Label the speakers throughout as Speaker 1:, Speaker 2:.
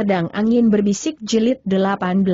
Speaker 1: Pedang Angin Berbisik Jilid 18.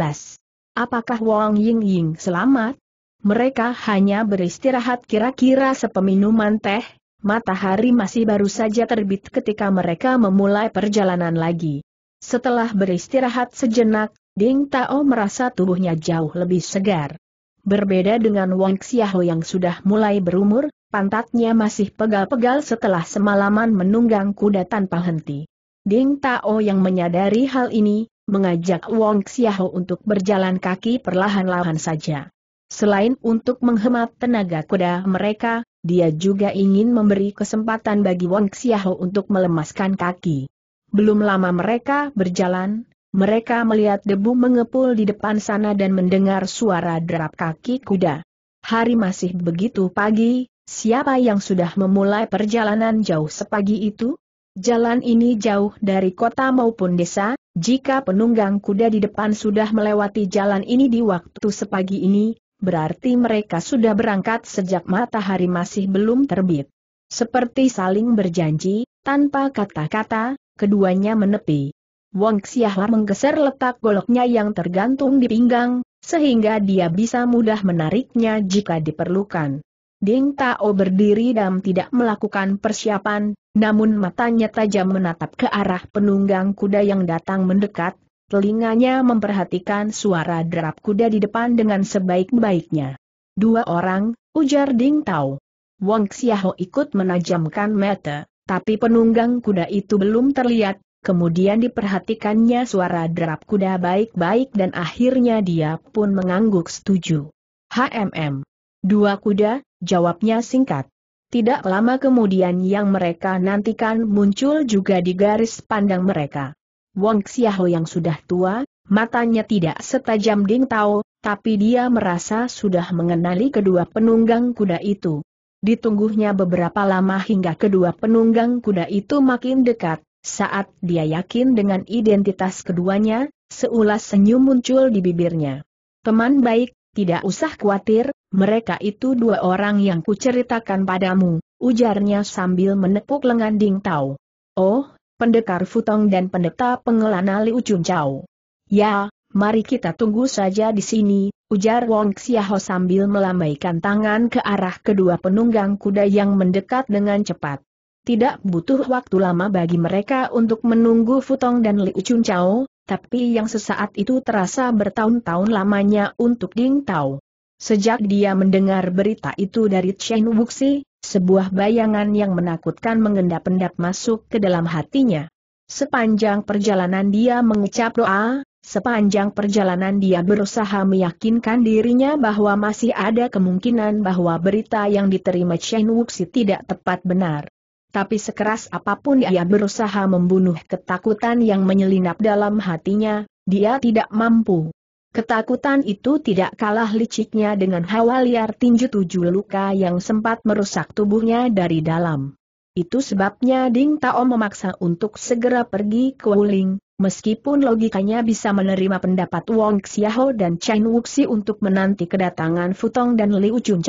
Speaker 1: Apakah Wang Ying Ying selamat? Mereka hanya beristirahat kira-kira sepeminuman teh, matahari masih baru saja terbit ketika mereka memulai perjalanan lagi. Setelah beristirahat sejenak, Ding Tao merasa tubuhnya jauh lebih segar. Berbeda dengan Wang Xiaho yang sudah mulai berumur, pantatnya masih pegal-pegal setelah semalaman menunggang kuda tanpa henti. Ding Tao yang menyadari hal ini, mengajak Wong Xiaho untuk berjalan kaki perlahan-lahan saja. Selain untuk menghemat tenaga kuda mereka, dia juga ingin memberi kesempatan bagi Wong Xiaho untuk melemaskan kaki. Belum lama mereka berjalan, mereka melihat debu mengepul di depan sana dan mendengar suara derap kaki kuda. Hari masih begitu pagi, siapa yang sudah memulai perjalanan jauh sepagi itu? Jalan ini jauh dari kota maupun desa, jika penunggang kuda di depan sudah melewati jalan ini di waktu sepagi ini, berarti mereka sudah berangkat sejak matahari masih belum terbit. Seperti saling berjanji, tanpa kata-kata, keduanya menepi. Wong Xiahla menggeser letak goloknya yang tergantung di pinggang, sehingga dia bisa mudah menariknya jika diperlukan. Ding Tao berdiri dan tidak melakukan persiapan, namun matanya tajam menatap ke arah penunggang kuda yang datang mendekat, telinganya memperhatikan suara derap kuda di depan dengan sebaik-baiknya. Dua orang, ujar Ding Tao. Wang Xiaho ikut menajamkan mata, tapi penunggang kuda itu belum terlihat, kemudian diperhatikannya suara derap kuda baik-baik dan akhirnya dia pun mengangguk setuju. HMM. Dua kuda, jawabnya singkat. Tidak lama kemudian yang mereka nantikan muncul juga di garis pandang mereka. Wong Xiaho yang sudah tua, matanya tidak setajam Ding Tao, tapi dia merasa sudah mengenali kedua penunggang kuda itu. Ditungguhnya beberapa lama hingga kedua penunggang kuda itu makin dekat, saat dia yakin dengan identitas keduanya, seulas senyum muncul di bibirnya. Teman baik, tidak usah khawatir, mereka itu dua orang yang kuceritakan padamu, ujarnya sambil menepuk lengan Ding Tao. Oh, pendekar Futong dan pendeta pengelana Liu Chun Chao. Ya, mari kita tunggu saja di sini, ujar Wong Xiaho sambil melambaikan tangan ke arah kedua penunggang kuda yang mendekat dengan cepat. Tidak butuh waktu lama bagi mereka untuk menunggu Futong dan Liu Chun Chao, tapi yang sesaat itu terasa bertahun-tahun lamanya untuk Ding Tao. Sejak dia mendengar berita itu dari Chen Wuxi, sebuah bayangan yang menakutkan mengendap-endap masuk ke dalam hatinya. Sepanjang perjalanan dia mengucap doa, sepanjang perjalanan dia berusaha meyakinkan dirinya bahwa masih ada kemungkinan bahwa berita yang diterima Chen Wuxi tidak tepat benar tapi sekeras apapun ia berusaha membunuh ketakutan yang menyelinap dalam hatinya, dia tidak mampu. Ketakutan itu tidak kalah liciknya dengan hawa liar tinju tujuh luka yang sempat merusak tubuhnya dari dalam. Itu sebabnya Ding Tao memaksa untuk segera pergi ke Wuling, meskipun logikanya bisa menerima pendapat Wong Xiaho dan Chen Wuxi untuk menanti kedatangan Futong dan Liu Chun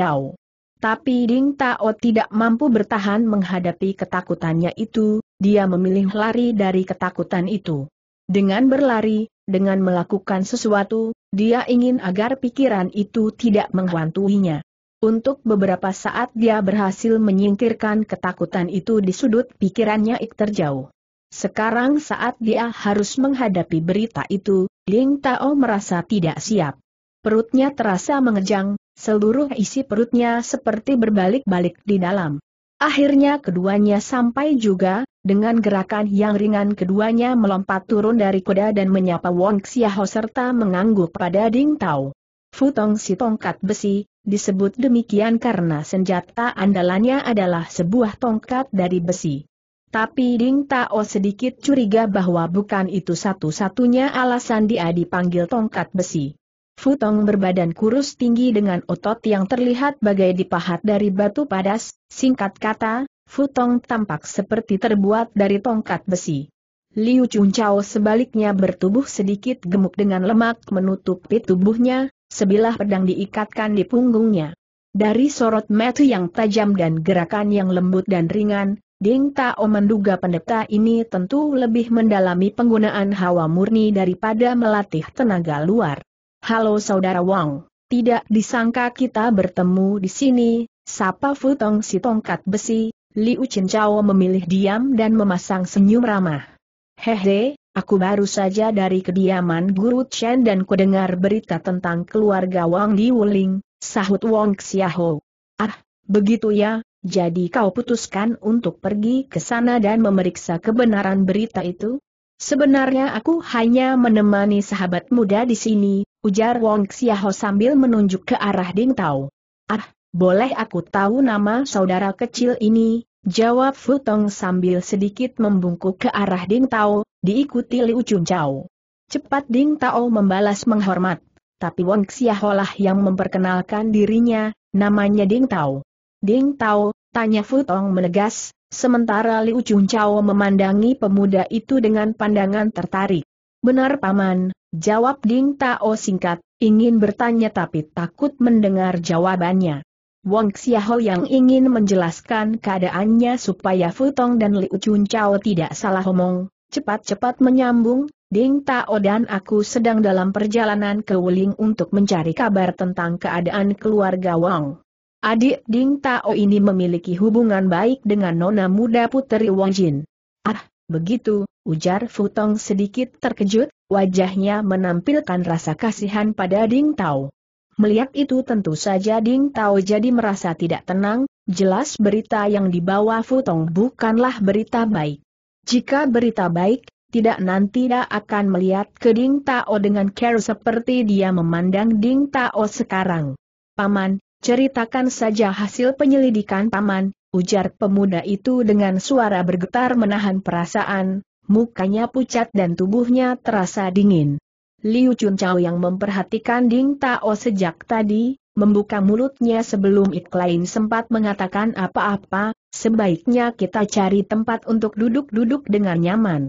Speaker 1: tapi Ding Tao tidak mampu bertahan menghadapi ketakutannya itu, dia memilih lari dari ketakutan itu. Dengan berlari, dengan melakukan sesuatu, dia ingin agar pikiran itu tidak menghantuinya. Untuk beberapa saat dia berhasil menyingkirkan ketakutan itu di sudut pikirannya ik terjauh. Sekarang saat dia harus menghadapi berita itu, Ling Tao merasa tidak siap. Perutnya terasa mengejang, Seluruh isi perutnya seperti berbalik-balik di dalam. Akhirnya keduanya sampai juga, dengan gerakan yang ringan keduanya melompat turun dari kuda dan menyapa Wong Xiaho serta mengangguk pada Ding Tao. Futong si tongkat besi, disebut demikian karena senjata andalannya adalah sebuah tongkat dari besi. Tapi Ding Tao sedikit curiga bahwa bukan itu satu-satunya alasan dia dipanggil tongkat besi. Futong berbadan kurus tinggi dengan otot yang terlihat bagai dipahat dari batu padas, singkat kata, Futong tampak seperti terbuat dari tongkat besi. Liu Chunchao sebaliknya bertubuh sedikit gemuk dengan lemak menutupi tubuhnya, sebilah pedang diikatkan di punggungnya. Dari sorot mata yang tajam dan gerakan yang lembut dan ringan, Ding Tao menduga pendeta ini tentu lebih mendalami penggunaan hawa murni daripada melatih tenaga luar. Halo Saudara Wang. tidak disangka kita bertemu di sini, sapa Futong si tongkat besi, Liu Cincao memilih diam dan memasang senyum ramah. Hehe, aku baru saja dari kediaman Guru Chen dan kudengar berita tentang keluarga Wang di Wuling, sahut Wang Xiaho. Ah, begitu ya, jadi kau putuskan untuk pergi ke sana dan memeriksa kebenaran berita itu? Sebenarnya aku hanya menemani sahabat muda di sini, Ujar Wong Xiaho sambil menunjuk ke arah Ding Tao. Ah, boleh aku tahu nama saudara kecil ini? Jawab Futong sambil sedikit membungkuk ke arah Ding Tao, diikuti Liu Chun Chao. Cepat Ding Tao membalas menghormat, tapi Wong Xiaho lah yang memperkenalkan dirinya, namanya Ding Tao. Ding Tao, tanya Futong menegas, sementara Liu Chun Chao memandangi pemuda itu dengan pandangan tertarik. Benar paman, Jawab Ding Tao singkat, ingin bertanya tapi takut mendengar jawabannya. Wang Xiaho yang ingin menjelaskan keadaannya supaya Futong dan Liu Chun Chao tidak salah omong, cepat-cepat menyambung, Ding Tao dan aku sedang dalam perjalanan ke Wuling untuk mencari kabar tentang keadaan keluarga Wang. Adik Ding Tao ini memiliki hubungan baik dengan nona muda puteri Wang Jin. Begitu, ujar Futong sedikit terkejut, wajahnya menampilkan rasa kasihan pada Ding Tao. Melihat itu tentu saja Ding Tao jadi merasa tidak tenang, jelas berita yang dibawa Futong bukanlah berita baik. Jika berita baik, tidak nanti dia akan melihat ke Ding Tao dengan care seperti dia memandang Ding Tao sekarang. Paman, ceritakan saja hasil penyelidikan Paman, ujar pemuda itu dengan suara bergetar menahan perasaan, mukanya pucat dan tubuhnya terasa dingin. Liu Chun yang memperhatikan Ding Tao sejak tadi, membuka mulutnya sebelum Iklain sempat mengatakan apa-apa, sebaiknya kita cari tempat untuk duduk-duduk dengan nyaman.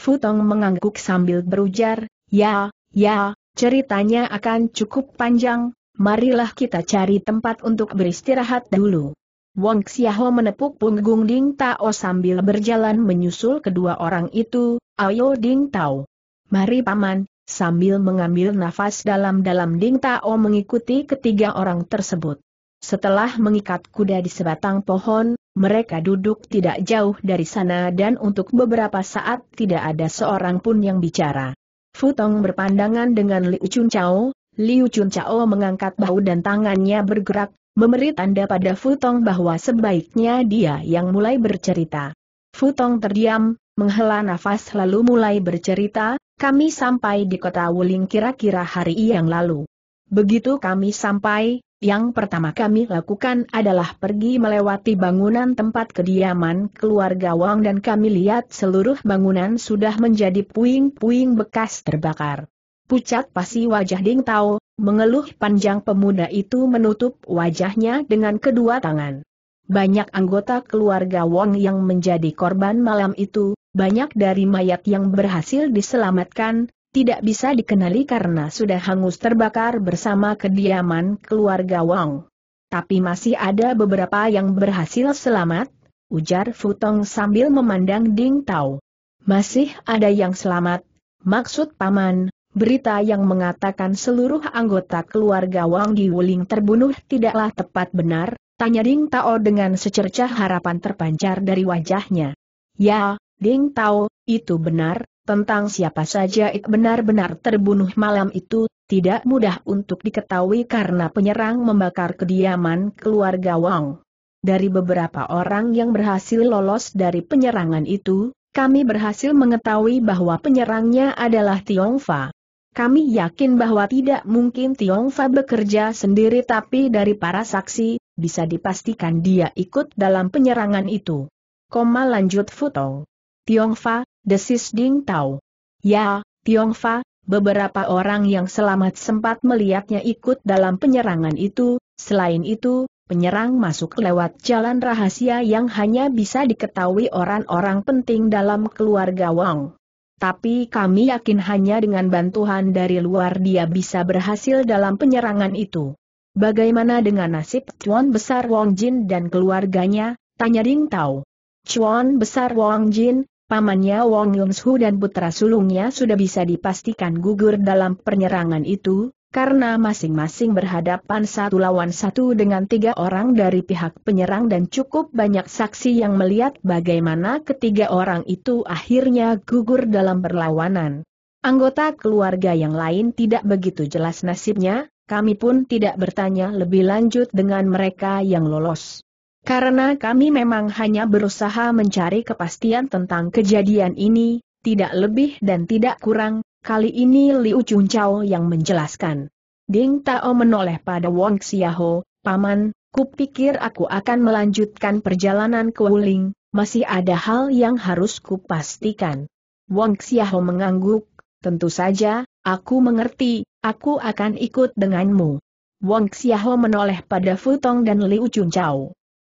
Speaker 1: Futong mengangguk sambil berujar, ya, ya, ceritanya akan cukup panjang, marilah kita cari tempat untuk beristirahat dulu. Wong Xiaho menepuk punggung Ding Tao sambil berjalan menyusul kedua orang itu, ayo Ding Tao. Mari paman, sambil mengambil nafas dalam-dalam Ding Tao mengikuti ketiga orang tersebut. Setelah mengikat kuda di sebatang pohon, mereka duduk tidak jauh dari sana dan untuk beberapa saat tidak ada seorang pun yang bicara. Futong berpandangan dengan Liu Chun Chao, Liu Chun Chao mengangkat bahu dan tangannya bergerak, memberi tanda pada Futong bahwa sebaiknya dia yang mulai bercerita. Futong terdiam, menghela nafas lalu mulai bercerita, kami sampai di kota Wuling kira-kira hari yang lalu. Begitu kami sampai, yang pertama kami lakukan adalah pergi melewati bangunan tempat kediaman keluarga Wang dan kami lihat seluruh bangunan sudah menjadi puing-puing bekas terbakar. Pucat pasti wajah Ding Tao, Mengeluh panjang pemuda itu menutup wajahnya dengan kedua tangan. Banyak anggota keluarga Wong yang menjadi korban malam itu, banyak dari mayat yang berhasil diselamatkan, tidak bisa dikenali karena sudah hangus terbakar bersama kediaman keluarga Wong. Tapi masih ada beberapa yang berhasil selamat, ujar Futong sambil memandang Ding Tao. Masih ada yang selamat, maksud paman, Berita yang mengatakan seluruh anggota keluarga Wang Wuling terbunuh tidaklah tepat benar, tanya Ding Tao dengan secercah harapan terpancar dari wajahnya. Ya, Ding Tao, itu benar, tentang siapa saja ik benar-benar terbunuh malam itu, tidak mudah untuk diketahui karena penyerang membakar kediaman keluarga Wang. Dari beberapa orang yang berhasil lolos dari penyerangan itu, kami berhasil mengetahui bahwa penyerangnya adalah Tiongfa. Kami yakin bahwa tidak mungkin Tiong Fa bekerja sendiri tapi dari para saksi, bisa dipastikan dia ikut dalam penyerangan itu. Koma lanjut foto. Tiong Fa, desis Ding Tao. Ya, Tiong Fa, beberapa orang yang selamat sempat melihatnya ikut dalam penyerangan itu, selain itu, penyerang masuk lewat jalan rahasia yang hanya bisa diketahui orang-orang penting dalam keluarga Wang tapi kami yakin hanya dengan bantuan dari luar dia bisa berhasil dalam penyerangan itu. Bagaimana dengan nasib Chuan Besar Wong Jin dan keluarganya, tanya Ding Tao. Chuan Besar Wong Jin, pamannya Wong Yunshu dan putra sulungnya sudah bisa dipastikan gugur dalam penyerangan itu, karena masing-masing berhadapan satu lawan satu dengan tiga orang dari pihak penyerang dan cukup banyak saksi yang melihat bagaimana ketiga orang itu akhirnya gugur dalam perlawanan. Anggota keluarga yang lain tidak begitu jelas nasibnya, kami pun tidak bertanya lebih lanjut dengan mereka yang lolos. Karena kami memang hanya berusaha mencari kepastian tentang kejadian ini, tidak lebih dan tidak kurang, Kali ini Liu Chun yang menjelaskan. Ding Tao menoleh pada Wong Xiaho, Paman, kupikir aku akan melanjutkan perjalanan ke Wuling, masih ada hal yang harus kupastikan. Wong Xiaho mengangguk, tentu saja, aku mengerti, aku akan ikut denganmu. Wong Xiaho menoleh pada Futong dan Liu Chun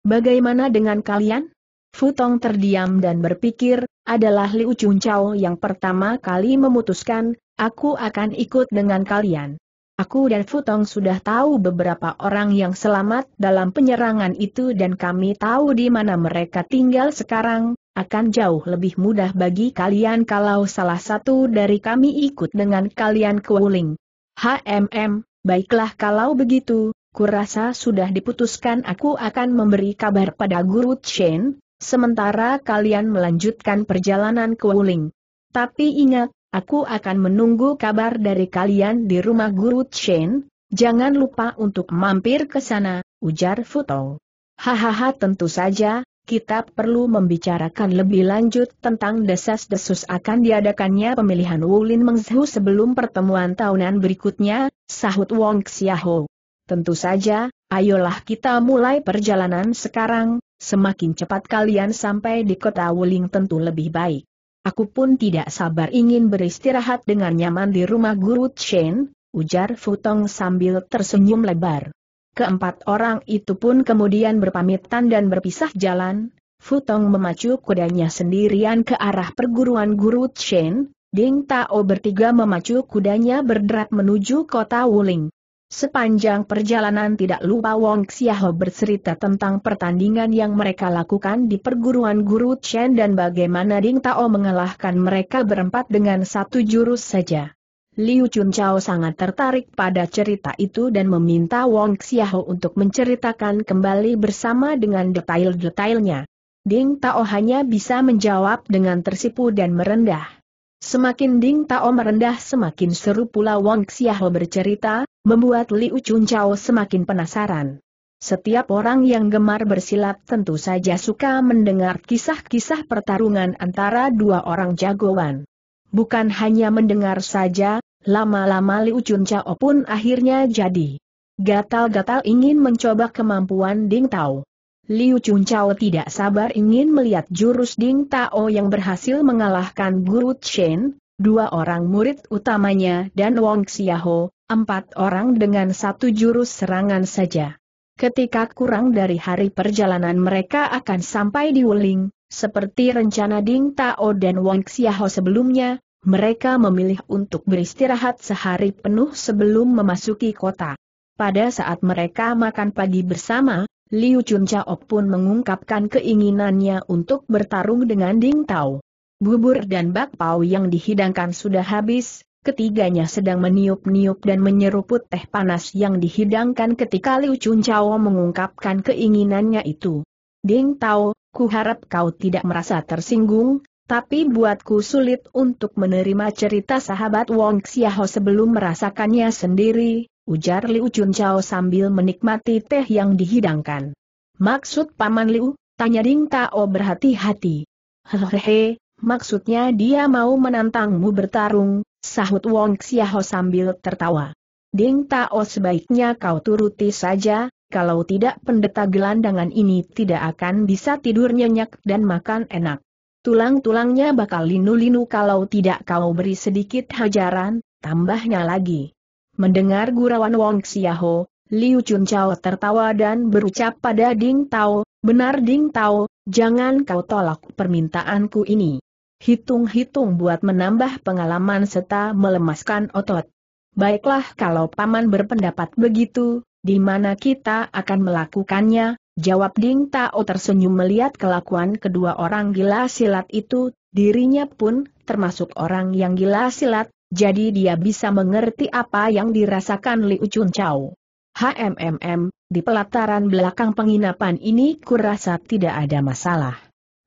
Speaker 1: Bagaimana dengan kalian? Futong terdiam dan berpikir, adalah Liu Chunchao yang pertama kali memutuskan, aku akan ikut dengan kalian. Aku dan Futong sudah tahu beberapa orang yang selamat dalam penyerangan itu dan kami tahu di mana mereka tinggal sekarang, akan jauh lebih mudah bagi kalian kalau salah satu dari kami ikut dengan kalian ke Wuling. HMM, baiklah kalau begitu, kurasa sudah diputuskan aku akan memberi kabar pada Guru Chen, Sementara kalian melanjutkan perjalanan ke Wuling. Tapi ingat, aku akan menunggu kabar dari kalian di rumah Guru Chen, jangan lupa untuk mampir ke sana, ujar Futong. Hahaha tentu saja, kita perlu membicarakan lebih lanjut tentang desas-desus akan diadakannya pemilihan Wulin Mengzhu sebelum pertemuan tahunan berikutnya, sahut Wong Xiaohou. Tentu saja, ayolah kita mulai perjalanan sekarang, Semakin cepat kalian sampai di kota Wuling tentu lebih baik. Aku pun tidak sabar ingin beristirahat dengan nyaman di rumah Guru Chen, ujar Futong sambil tersenyum lebar. Keempat orang itu pun kemudian berpamitan dan berpisah jalan, Futong memacu kudanya sendirian ke arah perguruan Guru Chen, Ding Tao bertiga memacu kudanya berderap menuju kota Wuling. Sepanjang perjalanan tidak lupa Wong Xiaho bercerita tentang pertandingan yang mereka lakukan di perguruan guru Chen dan bagaimana Ding Tao mengalahkan mereka berempat dengan satu jurus saja. Liu Chunchao sangat tertarik pada cerita itu dan meminta Wong Xiaho untuk menceritakan kembali bersama dengan detail-detailnya. Ding Tao hanya bisa menjawab dengan tersipu dan merendah. Semakin Ding Tao merendah semakin seru pula Wong Xiaho bercerita, membuat Liu Chunchao semakin penasaran. Setiap orang yang gemar bersilat tentu saja suka mendengar kisah-kisah pertarungan antara dua orang jagoan. Bukan hanya mendengar saja, lama-lama Liu Chun Chao pun akhirnya jadi gatal-gatal ingin mencoba kemampuan Ding Tao. Liu Chun tidak sabar ingin melihat jurus Ding Tao yang berhasil mengalahkan Guru Chen, dua orang murid utamanya dan Wong Xiaho, empat orang dengan satu jurus serangan saja. Ketika kurang dari hari perjalanan mereka akan sampai di Wuling, seperti rencana Ding Tao dan Wong Xiaho sebelumnya, mereka memilih untuk beristirahat sehari penuh sebelum memasuki kota. Pada saat mereka makan pagi bersama, Liu Chun Chao pun mengungkapkan keinginannya untuk bertarung dengan Ding Tao. Bubur dan bakpao yang dihidangkan sudah habis, ketiganya sedang meniup-niup dan menyeruput teh panas yang dihidangkan ketika Liu Chun Chao mengungkapkan keinginannya itu. Ding Tao, ku harap kau tidak merasa tersinggung, tapi buatku sulit untuk menerima cerita sahabat Wong Xiaho sebelum merasakannya sendiri, ujar Liu Chun Chao sambil menikmati teh yang dihidangkan. Maksud Paman Liu? Tanya Ding Tao berhati-hati. Hehehe, Maksudnya dia mau menantangmu bertarung, sahut Wong Xiaho sambil tertawa. Ding Tao sebaiknya kau turuti saja, kalau tidak pendeta gelandangan ini tidak akan bisa tidur nyenyak dan makan enak. Tulang-tulangnya bakal linu-linu kalau tidak kau beri sedikit hajaran, tambahnya lagi. Mendengar gurauan Wong Xiaho, Liu Chunchao tertawa dan berucap pada Ding Tao, benar Ding Tao, jangan kau tolak permintaanku ini hitung-hitung buat menambah pengalaman serta melemaskan otot. Baiklah kalau Paman berpendapat begitu, di mana kita akan melakukannya, jawab Ding Tao tersenyum melihat kelakuan kedua orang gila silat itu, dirinya pun termasuk orang yang gila silat, jadi dia bisa mengerti apa yang dirasakan Liu Chun Chao. HMMM, di pelataran belakang penginapan ini kurasa tidak ada masalah.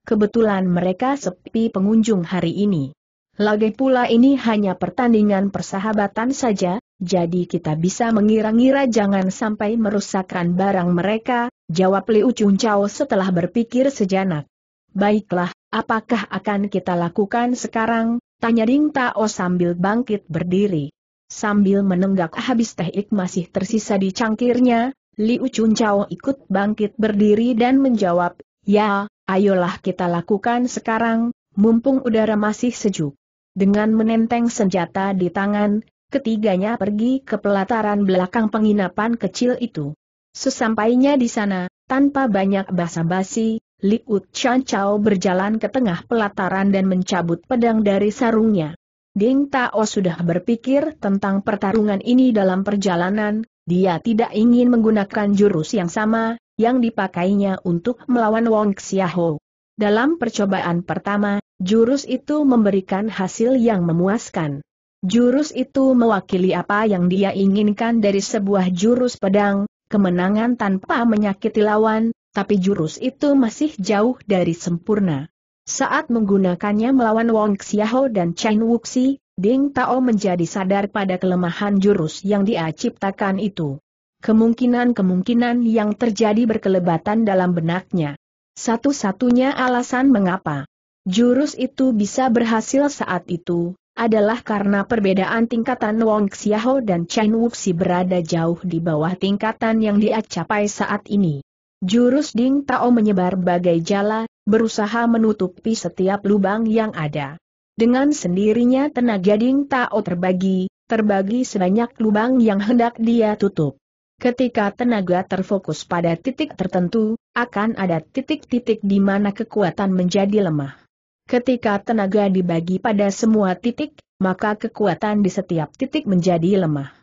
Speaker 1: Kebetulan mereka sepi pengunjung hari ini. Lagi pula ini hanya pertandingan persahabatan saja, jadi kita bisa mengira-ngira jangan sampai merusakkan barang mereka, jawab Liu Chun Chao setelah berpikir sejenak. Baiklah, apakah akan kita lakukan sekarang? Tanya Ding Tao sambil bangkit berdiri. Sambil menenggak habis teh ik masih tersisa di cangkirnya, Liu Chun Chao ikut bangkit berdiri dan menjawab, Ya, Ayolah kita lakukan sekarang, mumpung udara masih sejuk. Dengan menenteng senjata di tangan, ketiganya pergi ke pelataran belakang penginapan kecil itu. Sesampainya di sana, tanpa banyak basa-basi, Liut Chan Chao berjalan ke tengah pelataran dan mencabut pedang dari sarungnya. Ding Tao sudah berpikir tentang pertarungan ini dalam perjalanan, dia tidak ingin menggunakan jurus yang sama, yang dipakainya untuk melawan Wong Xiaho. Dalam percobaan pertama, jurus itu memberikan hasil yang memuaskan. Jurus itu mewakili apa yang dia inginkan dari sebuah jurus pedang, kemenangan tanpa menyakiti lawan, tapi jurus itu masih jauh dari sempurna. Saat menggunakannya melawan Wong Xiaho dan Chen Wuxi, Ding Tao menjadi sadar pada kelemahan jurus yang dia ciptakan itu kemungkinan-kemungkinan yang terjadi berkelebatan dalam benaknya. Satu-satunya alasan mengapa jurus itu bisa berhasil saat itu, adalah karena perbedaan tingkatan Wong Xiao dan Chen Wuxi berada jauh di bawah tingkatan yang dia capai saat ini. Jurus Ding Tao menyebar bagai jala, berusaha menutupi setiap lubang yang ada. Dengan sendirinya tenaga Ding Tao terbagi, terbagi sebanyak lubang yang hendak dia tutup. Ketika tenaga terfokus pada titik tertentu, akan ada titik-titik di mana kekuatan menjadi lemah. Ketika tenaga dibagi pada semua titik, maka kekuatan di setiap titik menjadi lemah.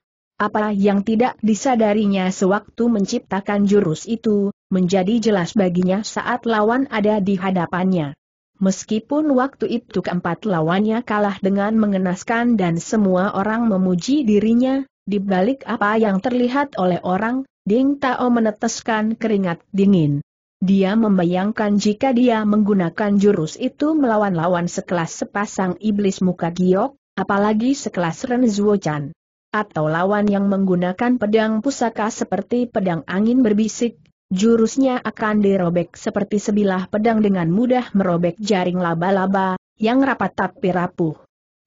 Speaker 1: Apa yang tidak disadarinya sewaktu menciptakan jurus itu, menjadi jelas baginya saat lawan ada di hadapannya. Meskipun waktu itu keempat lawannya kalah dengan mengenaskan dan semua orang memuji dirinya, di balik apa yang terlihat oleh orang, Ding Tao meneteskan keringat dingin. Dia membayangkan jika dia menggunakan jurus itu melawan-lawan sekelas sepasang iblis muka giok, apalagi sekelas Ren Zuochan. Atau lawan yang menggunakan pedang pusaka seperti pedang angin berbisik, jurusnya akan dirobek seperti sebilah pedang dengan mudah merobek jaring laba-laba, yang rapat tapi rapuh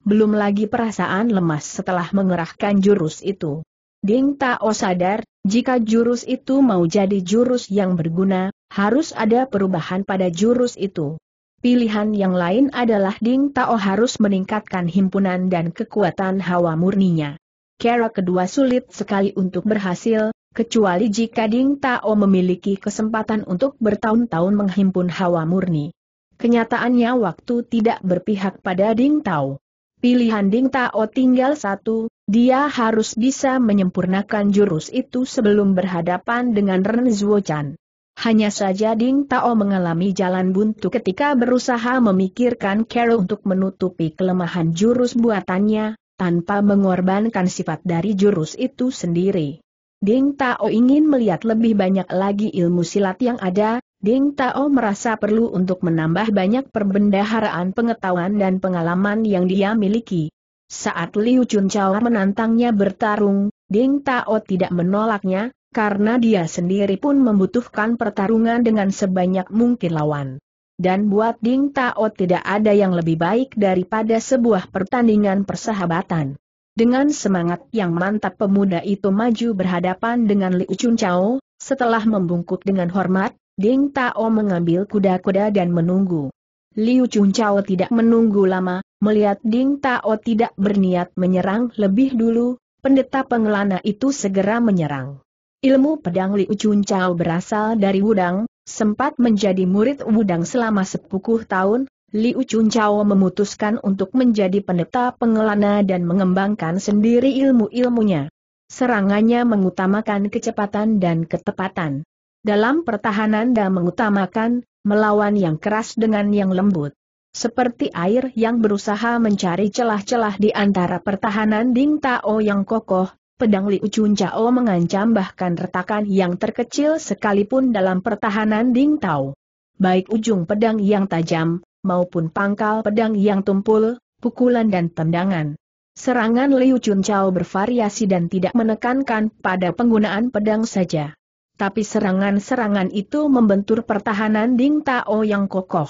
Speaker 1: belum lagi perasaan lemas setelah mengerahkan jurus itu. Ding Tao sadar, jika jurus itu mau jadi jurus yang berguna, harus ada perubahan pada jurus itu. Pilihan yang lain adalah Ding Tao harus meningkatkan himpunan dan kekuatan hawa murninya. Kera kedua sulit sekali untuk berhasil, kecuali jika Ding Tao memiliki kesempatan untuk bertahun-tahun menghimpun hawa murni. Kenyataannya waktu tidak berpihak pada Ding Tao. Pilihan Ding Tao tinggal satu, dia harus bisa menyempurnakan jurus itu sebelum berhadapan dengan Ren Zuochan. Hanya saja Ding Tao mengalami jalan buntu ketika berusaha memikirkan Carol untuk menutupi kelemahan jurus buatannya, tanpa mengorbankan sifat dari jurus itu sendiri. Ding Tao ingin melihat lebih banyak lagi ilmu silat yang ada, Ding Tao merasa perlu untuk menambah banyak perbendaharaan pengetahuan dan pengalaman yang dia miliki. Saat Liu Chun Chao menantangnya bertarung, Ding Tao tidak menolaknya, karena dia sendiri pun membutuhkan pertarungan dengan sebanyak mungkin lawan. Dan buat Ding Tao tidak ada yang lebih baik daripada sebuah pertandingan persahabatan. Dengan semangat yang mantap pemuda itu maju berhadapan dengan Liu Chun Chao, setelah membungkuk dengan hormat, Ding Tao mengambil kuda-kuda dan menunggu. Liu Chun Chao tidak menunggu lama, melihat Ding Tao tidak berniat menyerang lebih dulu, pendeta pengelana itu segera menyerang. Ilmu pedang Liu Chun Chao berasal dari Wudang, sempat menjadi murid Wudang selama sepuluh tahun, Liu Chun Chao memutuskan untuk menjadi pendeta pengelana dan mengembangkan sendiri ilmu-ilmunya. Serangannya mengutamakan kecepatan dan ketepatan dalam pertahanan dan mengutamakan, melawan yang keras dengan yang lembut. Seperti air yang berusaha mencari celah-celah di antara pertahanan Ding Tao yang kokoh, pedang Liu Chun Chao mengancam bahkan retakan yang terkecil sekalipun dalam pertahanan Ding Tao. Baik ujung pedang yang tajam, maupun pangkal pedang yang tumpul, pukulan dan tendangan. Serangan Liu Chun Chao bervariasi dan tidak menekankan pada penggunaan pedang saja tapi serangan-serangan itu membentur pertahanan Ding Tao yang kokoh.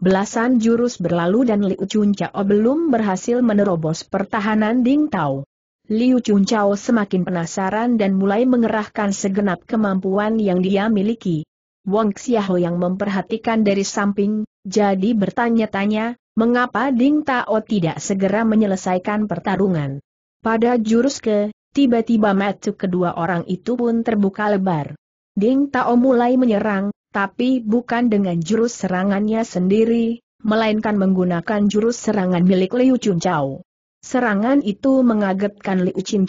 Speaker 1: Belasan jurus berlalu dan Liu Chun Chao belum berhasil menerobos pertahanan Ding Tao. Liu Chun Chao semakin penasaran dan mulai mengerahkan segenap kemampuan yang dia miliki. Wang Xiaho yang memperhatikan dari samping, jadi bertanya-tanya, mengapa Ding Tao tidak segera menyelesaikan pertarungan. Pada jurus ke Tiba-tiba mata kedua orang itu pun terbuka lebar. Ding Tao mulai menyerang, tapi bukan dengan jurus serangannya sendiri, melainkan menggunakan jurus serangan milik Liu Chun Serangan itu mengagetkan Liu Chun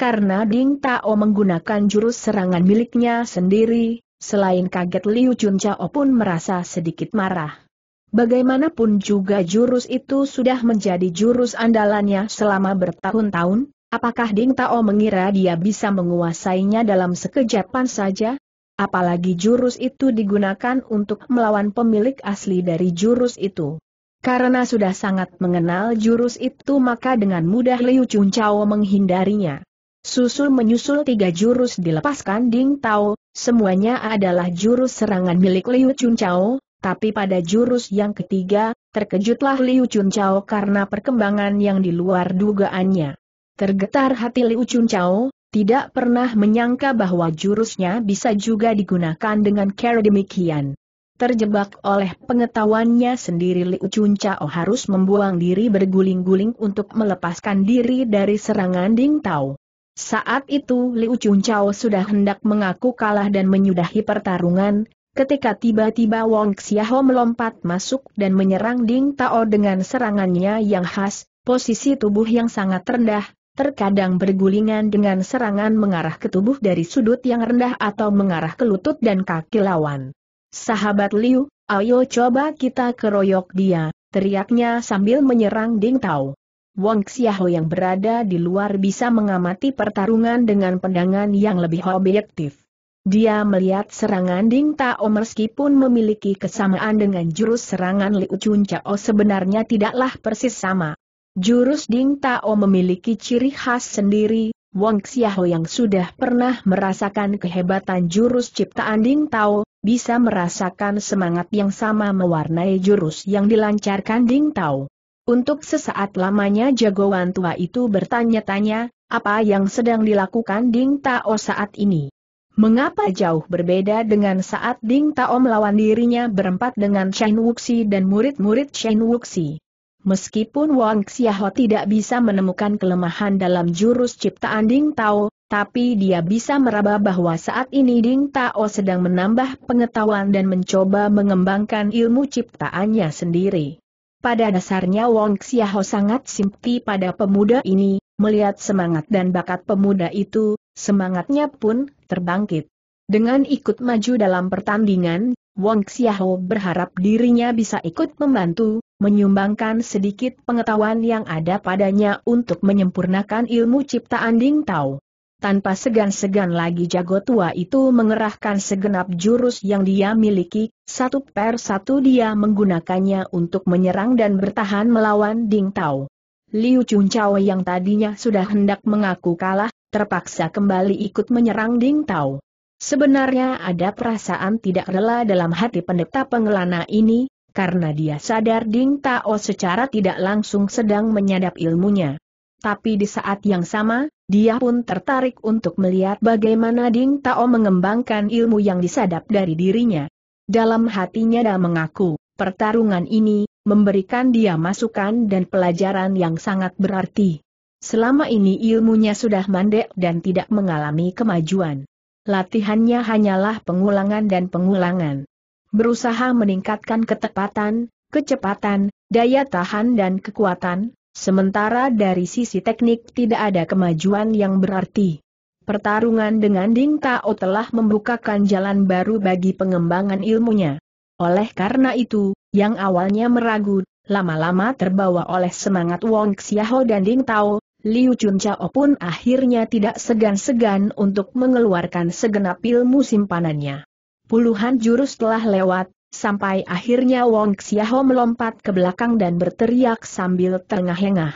Speaker 1: karena Ding Tao menggunakan jurus serangan miliknya sendiri, selain kaget Liu Chun pun merasa sedikit marah. Bagaimanapun juga jurus itu sudah menjadi jurus andalannya selama bertahun-tahun, Apakah Ding Tao mengira dia bisa menguasainya dalam sekejapan saja? Apalagi jurus itu digunakan untuk melawan pemilik asli dari jurus itu. Karena sudah sangat mengenal jurus itu maka dengan mudah Liu Chun Chao menghindarinya. Susul menyusul tiga jurus dilepaskan Ding Tao, semuanya adalah jurus serangan milik Liu Chun Chao, tapi pada jurus yang ketiga, terkejutlah Liu Chun Chao karena perkembangan yang di luar dugaannya. Tergetar hati Liu Chun Chao, tidak pernah menyangka bahwa jurusnya bisa juga digunakan dengan cara demikian. Terjebak oleh pengetahuannya sendiri Liu Chun Chao harus membuang diri berguling-guling untuk melepaskan diri dari serangan Ding Tao. Saat itu Liu Chun Chao sudah hendak mengaku kalah dan menyudahi pertarungan, ketika tiba-tiba Wong Xiaho melompat masuk dan menyerang Ding Tao dengan serangannya yang khas, posisi tubuh yang sangat rendah, terkadang bergulingan dengan serangan mengarah ke tubuh dari sudut yang rendah atau mengarah ke lutut dan kaki lawan. Sahabat Liu, ayo coba kita keroyok dia, teriaknya sambil menyerang Ding Tao. Wang Xiaho yang berada di luar bisa mengamati pertarungan dengan pandangan yang lebih objektif. Dia melihat serangan Ding Tao meskipun memiliki kesamaan dengan jurus serangan Liu Chun Chao sebenarnya tidaklah persis sama. Jurus Ding Tao memiliki ciri khas sendiri, Wong Xiao yang sudah pernah merasakan kehebatan jurus ciptaan Ding Tao, bisa merasakan semangat yang sama mewarnai jurus yang dilancarkan Ding Tao. Untuk sesaat lamanya jagoan tua itu bertanya-tanya, apa yang sedang dilakukan Ding Tao saat ini? Mengapa jauh berbeda dengan saat Ding Tao melawan dirinya berempat dengan Chen Wuxi dan murid-murid Chen Wuxi? Meskipun Wang Xiaho tidak bisa menemukan kelemahan dalam jurus ciptaan Ding Tao, tapi dia bisa meraba bahwa saat ini Ding Tao sedang menambah pengetahuan dan mencoba mengembangkan ilmu ciptaannya sendiri. Pada dasarnya Wang Xiaho sangat simpati pada pemuda ini, melihat semangat dan bakat pemuda itu, semangatnya pun terbangkit. Dengan ikut maju dalam pertandingan, Wong Xiahou berharap dirinya bisa ikut membantu, menyumbangkan sedikit pengetahuan yang ada padanya untuk menyempurnakan ilmu ciptaan Ding Tao. Tanpa segan-segan lagi jago tua itu mengerahkan segenap jurus yang dia miliki, satu per satu dia menggunakannya untuk menyerang dan bertahan melawan Ding Tao. Liu Chunchao yang tadinya sudah hendak mengaku kalah, terpaksa kembali ikut menyerang Ding Tao. Sebenarnya ada perasaan tidak rela dalam hati pendeta pengelana ini, karena dia sadar Ding Tao secara tidak langsung sedang menyadap ilmunya. Tapi di saat yang sama, dia pun tertarik untuk melihat bagaimana Ding Tao mengembangkan ilmu yang disadap dari dirinya. Dalam hatinya dia mengaku, pertarungan ini memberikan dia masukan dan pelajaran yang sangat berarti. Selama ini ilmunya sudah mandek dan tidak mengalami kemajuan latihannya hanyalah pengulangan dan pengulangan. Berusaha meningkatkan ketepatan, kecepatan, daya tahan dan kekuatan, sementara dari sisi teknik tidak ada kemajuan yang berarti. Pertarungan dengan Ding Tao telah membukakan jalan baru bagi pengembangan ilmunya. Oleh karena itu, yang awalnya meragu, lama-lama terbawa oleh semangat Wong Xiao dan Ding Tao, Liu Chunchao pun akhirnya tidak segan-segan untuk mengeluarkan segenap ilmu simpanannya. Puluhan jurus telah lewat, sampai akhirnya Wong Xiaho melompat ke belakang dan berteriak sambil terengah-engah.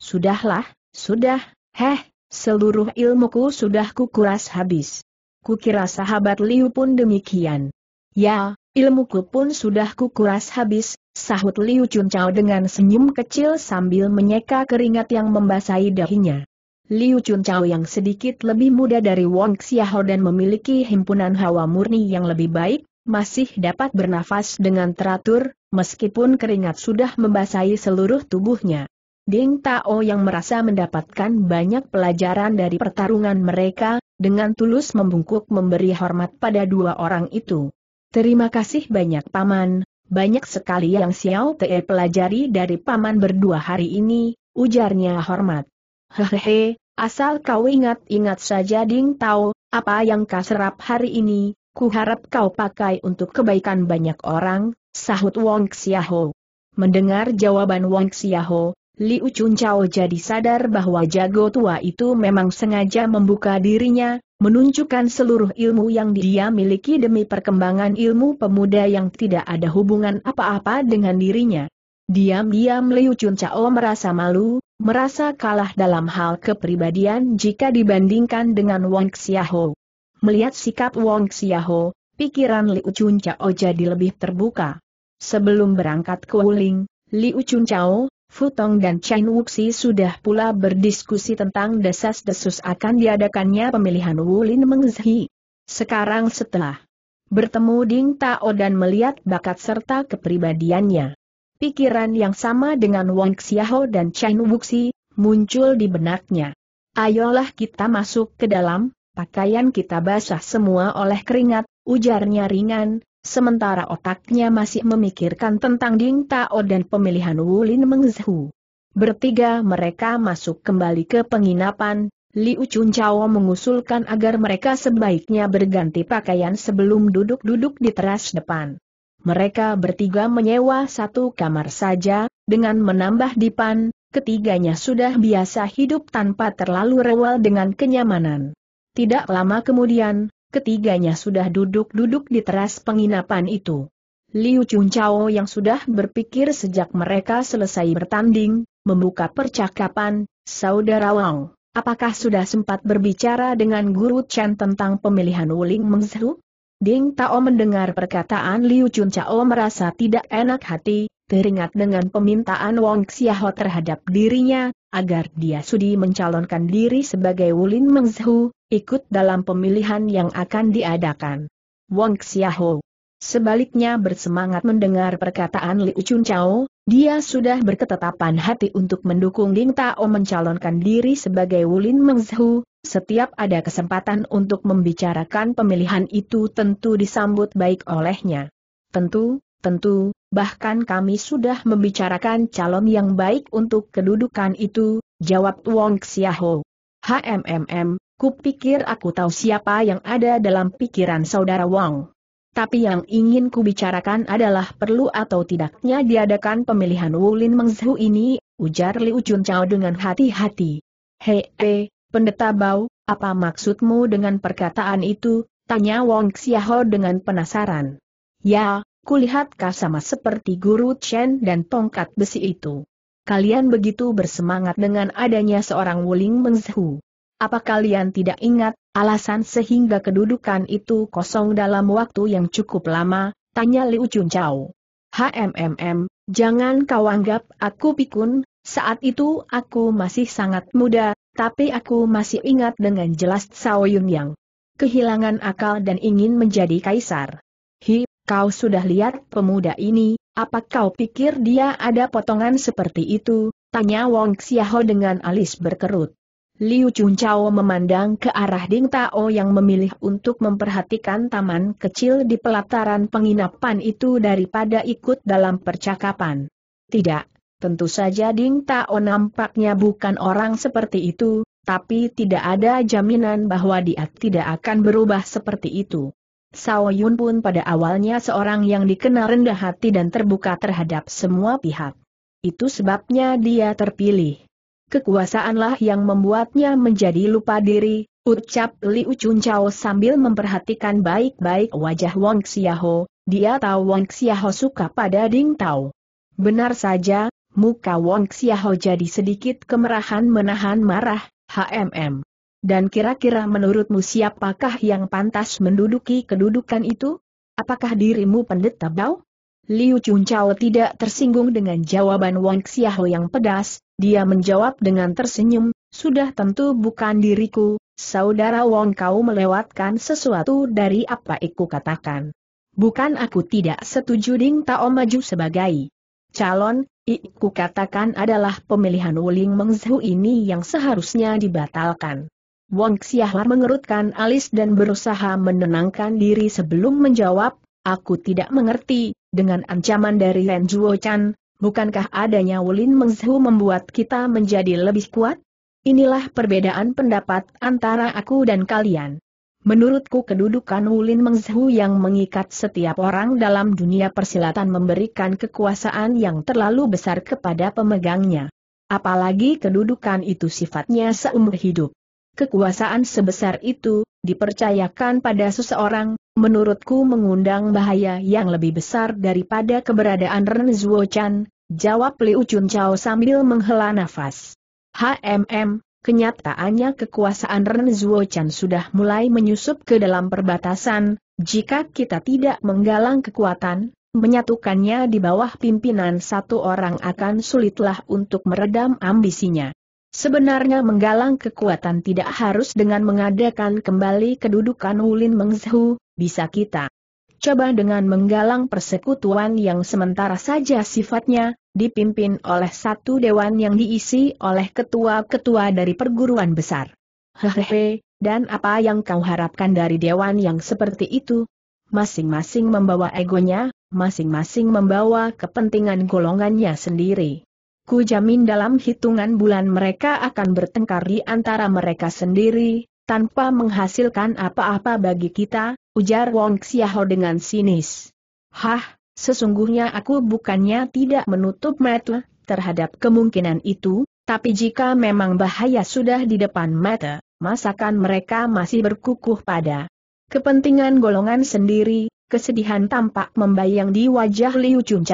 Speaker 1: Sudahlah, sudah, heh, seluruh ilmuku sudah kukuras habis. Kukira sahabat Liu pun demikian. Ya, ilmuku pun sudah kukuras habis, Sahut Liu Chun dengan senyum kecil sambil menyeka keringat yang membasahi dahinya. Liu Chun yang sedikit lebih muda dari Wong Xiaho dan memiliki himpunan hawa murni yang lebih baik, masih dapat bernafas dengan teratur, meskipun keringat sudah membasahi seluruh tubuhnya. Ding Tao yang merasa mendapatkan banyak pelajaran dari pertarungan mereka, dengan tulus membungkuk memberi hormat pada dua orang itu. Terima kasih banyak paman, banyak sekali yang Xiao Te pelajari dari paman berdua hari ini, ujarnya hormat. Hehehe, asal kau ingat-ingat saja Ding Tao, apa yang kau serap hari ini, ku harap kau pakai untuk kebaikan banyak orang, sahut Wong Xiaho. Mendengar jawaban Wong Xiaho, Liu Chun Chao jadi sadar bahwa jago tua itu memang sengaja membuka dirinya, menunjukkan seluruh ilmu yang dia miliki demi perkembangan ilmu pemuda yang tidak ada hubungan apa-apa dengan dirinya. Diam-diam Liu Chun Chao merasa malu, merasa kalah dalam hal kepribadian jika dibandingkan dengan Wang Xiaho. Melihat sikap Wang Xiaho, pikiran Liu Chun Chao jadi lebih terbuka. Sebelum berangkat ke Wuling, Liu Chun Chao Futong dan Chen Wuxi sudah pula berdiskusi tentang desas-desus akan diadakannya pemilihan Wulin Mengzhi. Sekarang setelah bertemu Ding Tao dan melihat bakat serta kepribadiannya, pikiran yang sama dengan Wang Xiaho dan Chen Wuxi muncul di benaknya. Ayolah kita masuk ke dalam, pakaian kita basah semua oleh keringat, ujarnya ringan, Sementara otaknya masih memikirkan tentang Ding Tao dan pemilihan Wulin Mengzhu. Bertiga mereka masuk kembali ke penginapan, Liu Chun mengusulkan agar mereka sebaiknya berganti pakaian sebelum duduk-duduk di teras depan. Mereka bertiga menyewa satu kamar saja, dengan menambah dipan, ketiganya sudah biasa hidup tanpa terlalu rewel dengan kenyamanan. Tidak lama kemudian, ketiganya sudah duduk-duduk di teras penginapan itu. Liu Chun yang sudah berpikir sejak mereka selesai bertanding, membuka percakapan, Saudara Wang, apakah sudah sempat berbicara dengan Guru Chen tentang pemilihan Wuling Mengzhu? Ding Tao mendengar perkataan Liu Chun merasa tidak enak hati, teringat dengan permintaan Wang Xiaho terhadap dirinya, agar dia sudi mencalonkan diri sebagai Wulin Mengzhu, ikut dalam pemilihan yang akan diadakan. Wong Xiaho. Sebaliknya bersemangat mendengar perkataan Liu Chunchao, dia sudah berketetapan hati untuk mendukung Ding Tao mencalonkan diri sebagai Wulin Mengzhu, setiap ada kesempatan untuk membicarakan pemilihan itu tentu disambut baik olehnya. Tentu, tentu, bahkan kami sudah membicarakan calon yang baik untuk kedudukan itu, jawab Wong Xiaho. HMMM, kupikir aku tahu siapa yang ada dalam pikiran saudara Wong. Tapi yang ingin kubicarakan adalah perlu atau tidaknya diadakan pemilihan Wulin Mengzhu ini, ujar Liu Chun dengan hati-hati. Hei, he, pendeta Bao, apa maksudmu dengan perkataan itu? Tanya Wong Xiaho dengan penasaran. Ya, kulihat kau sama seperti guru Chen dan tongkat besi itu. Kalian begitu bersemangat dengan adanya seorang Wuling Mengzhu. Apa kalian tidak ingat, alasan sehingga kedudukan itu kosong dalam waktu yang cukup lama, tanya Liu Junchao. HMM, HMMM, jangan kau anggap aku pikun, saat itu aku masih sangat muda, tapi aku masih ingat dengan jelas Cao Yunyang Kehilangan akal dan ingin menjadi kaisar. Hi, Kau sudah lihat pemuda ini, apa kau pikir dia ada potongan seperti itu? Tanya Wong Xiaho dengan alis berkerut. Liu Chun memandang ke arah Ding Tao yang memilih untuk memperhatikan taman kecil di pelataran penginapan itu daripada ikut dalam percakapan. Tidak, tentu saja Ding Tao nampaknya bukan orang seperti itu, tapi tidak ada jaminan bahwa dia tidak akan berubah seperti itu. Sao Yun pun pada awalnya seorang yang dikenal rendah hati dan terbuka terhadap semua pihak. Itu sebabnya dia terpilih. Kekuasaanlah yang membuatnya menjadi lupa diri, ucap Liu Chun sambil memperhatikan baik-baik wajah Wang Xiaho, dia tahu Wang Xiaho suka pada Ding Tao. Benar saja, muka Wang Xiaho jadi sedikit kemerahan menahan marah, HMM. Dan kira-kira menurutmu siapakah yang pantas menduduki kedudukan itu? Apakah dirimu pendeta Bao? Liu Chunchao tidak tersinggung dengan jawaban Wang Xiao yang pedas, dia menjawab dengan tersenyum, sudah tentu bukan diriku, saudara Wang kau melewatkan sesuatu dari apa iku katakan. Bukan aku tidak setuju Ding Tao maju sebagai calon, Iku katakan adalah pemilihan Wuling Mengzhu ini yang seharusnya dibatalkan. Wong Xiahar mengerutkan alis dan berusaha menenangkan diri sebelum menjawab, aku tidak mengerti, dengan ancaman dari Ren Zhuo Chan, bukankah adanya Wulin Mengzhu membuat kita menjadi lebih kuat? Inilah perbedaan pendapat antara aku dan kalian. Menurutku kedudukan Wulin Mengzhu yang mengikat setiap orang dalam dunia persilatan memberikan kekuasaan yang terlalu besar kepada pemegangnya. Apalagi kedudukan itu sifatnya seumur hidup. Kekuasaan sebesar itu, dipercayakan pada seseorang, menurutku mengundang bahaya yang lebih besar daripada keberadaan Ren Zuo Chan, jawab Liu Chun Chao sambil menghela nafas. HMM, kenyataannya kekuasaan Ren Zuo Chan sudah mulai menyusup ke dalam perbatasan, jika kita tidak menggalang kekuatan, menyatukannya di bawah pimpinan satu orang akan sulitlah untuk meredam ambisinya. Sebenarnya menggalang kekuatan tidak harus dengan mengadakan kembali kedudukan Ulin Mengzhu, bisa kita. Coba dengan menggalang persekutuan yang sementara saja sifatnya, dipimpin oleh satu dewan yang diisi oleh ketua-ketua dari perguruan besar. Hehehe, dan apa yang kau harapkan dari dewan yang seperti itu? Masing-masing membawa egonya, masing-masing membawa kepentingan golongannya sendiri. Aku jamin dalam hitungan bulan mereka akan bertengkar di antara mereka sendiri, tanpa menghasilkan apa-apa bagi kita, ujar Wong Xiaho dengan sinis. Hah, sesungguhnya aku bukannya tidak menutup mata terhadap kemungkinan itu, tapi jika memang bahaya sudah di depan mata, masakan mereka masih berkukuh pada kepentingan golongan sendiri, kesedihan tampak membayang di wajah Liu Chun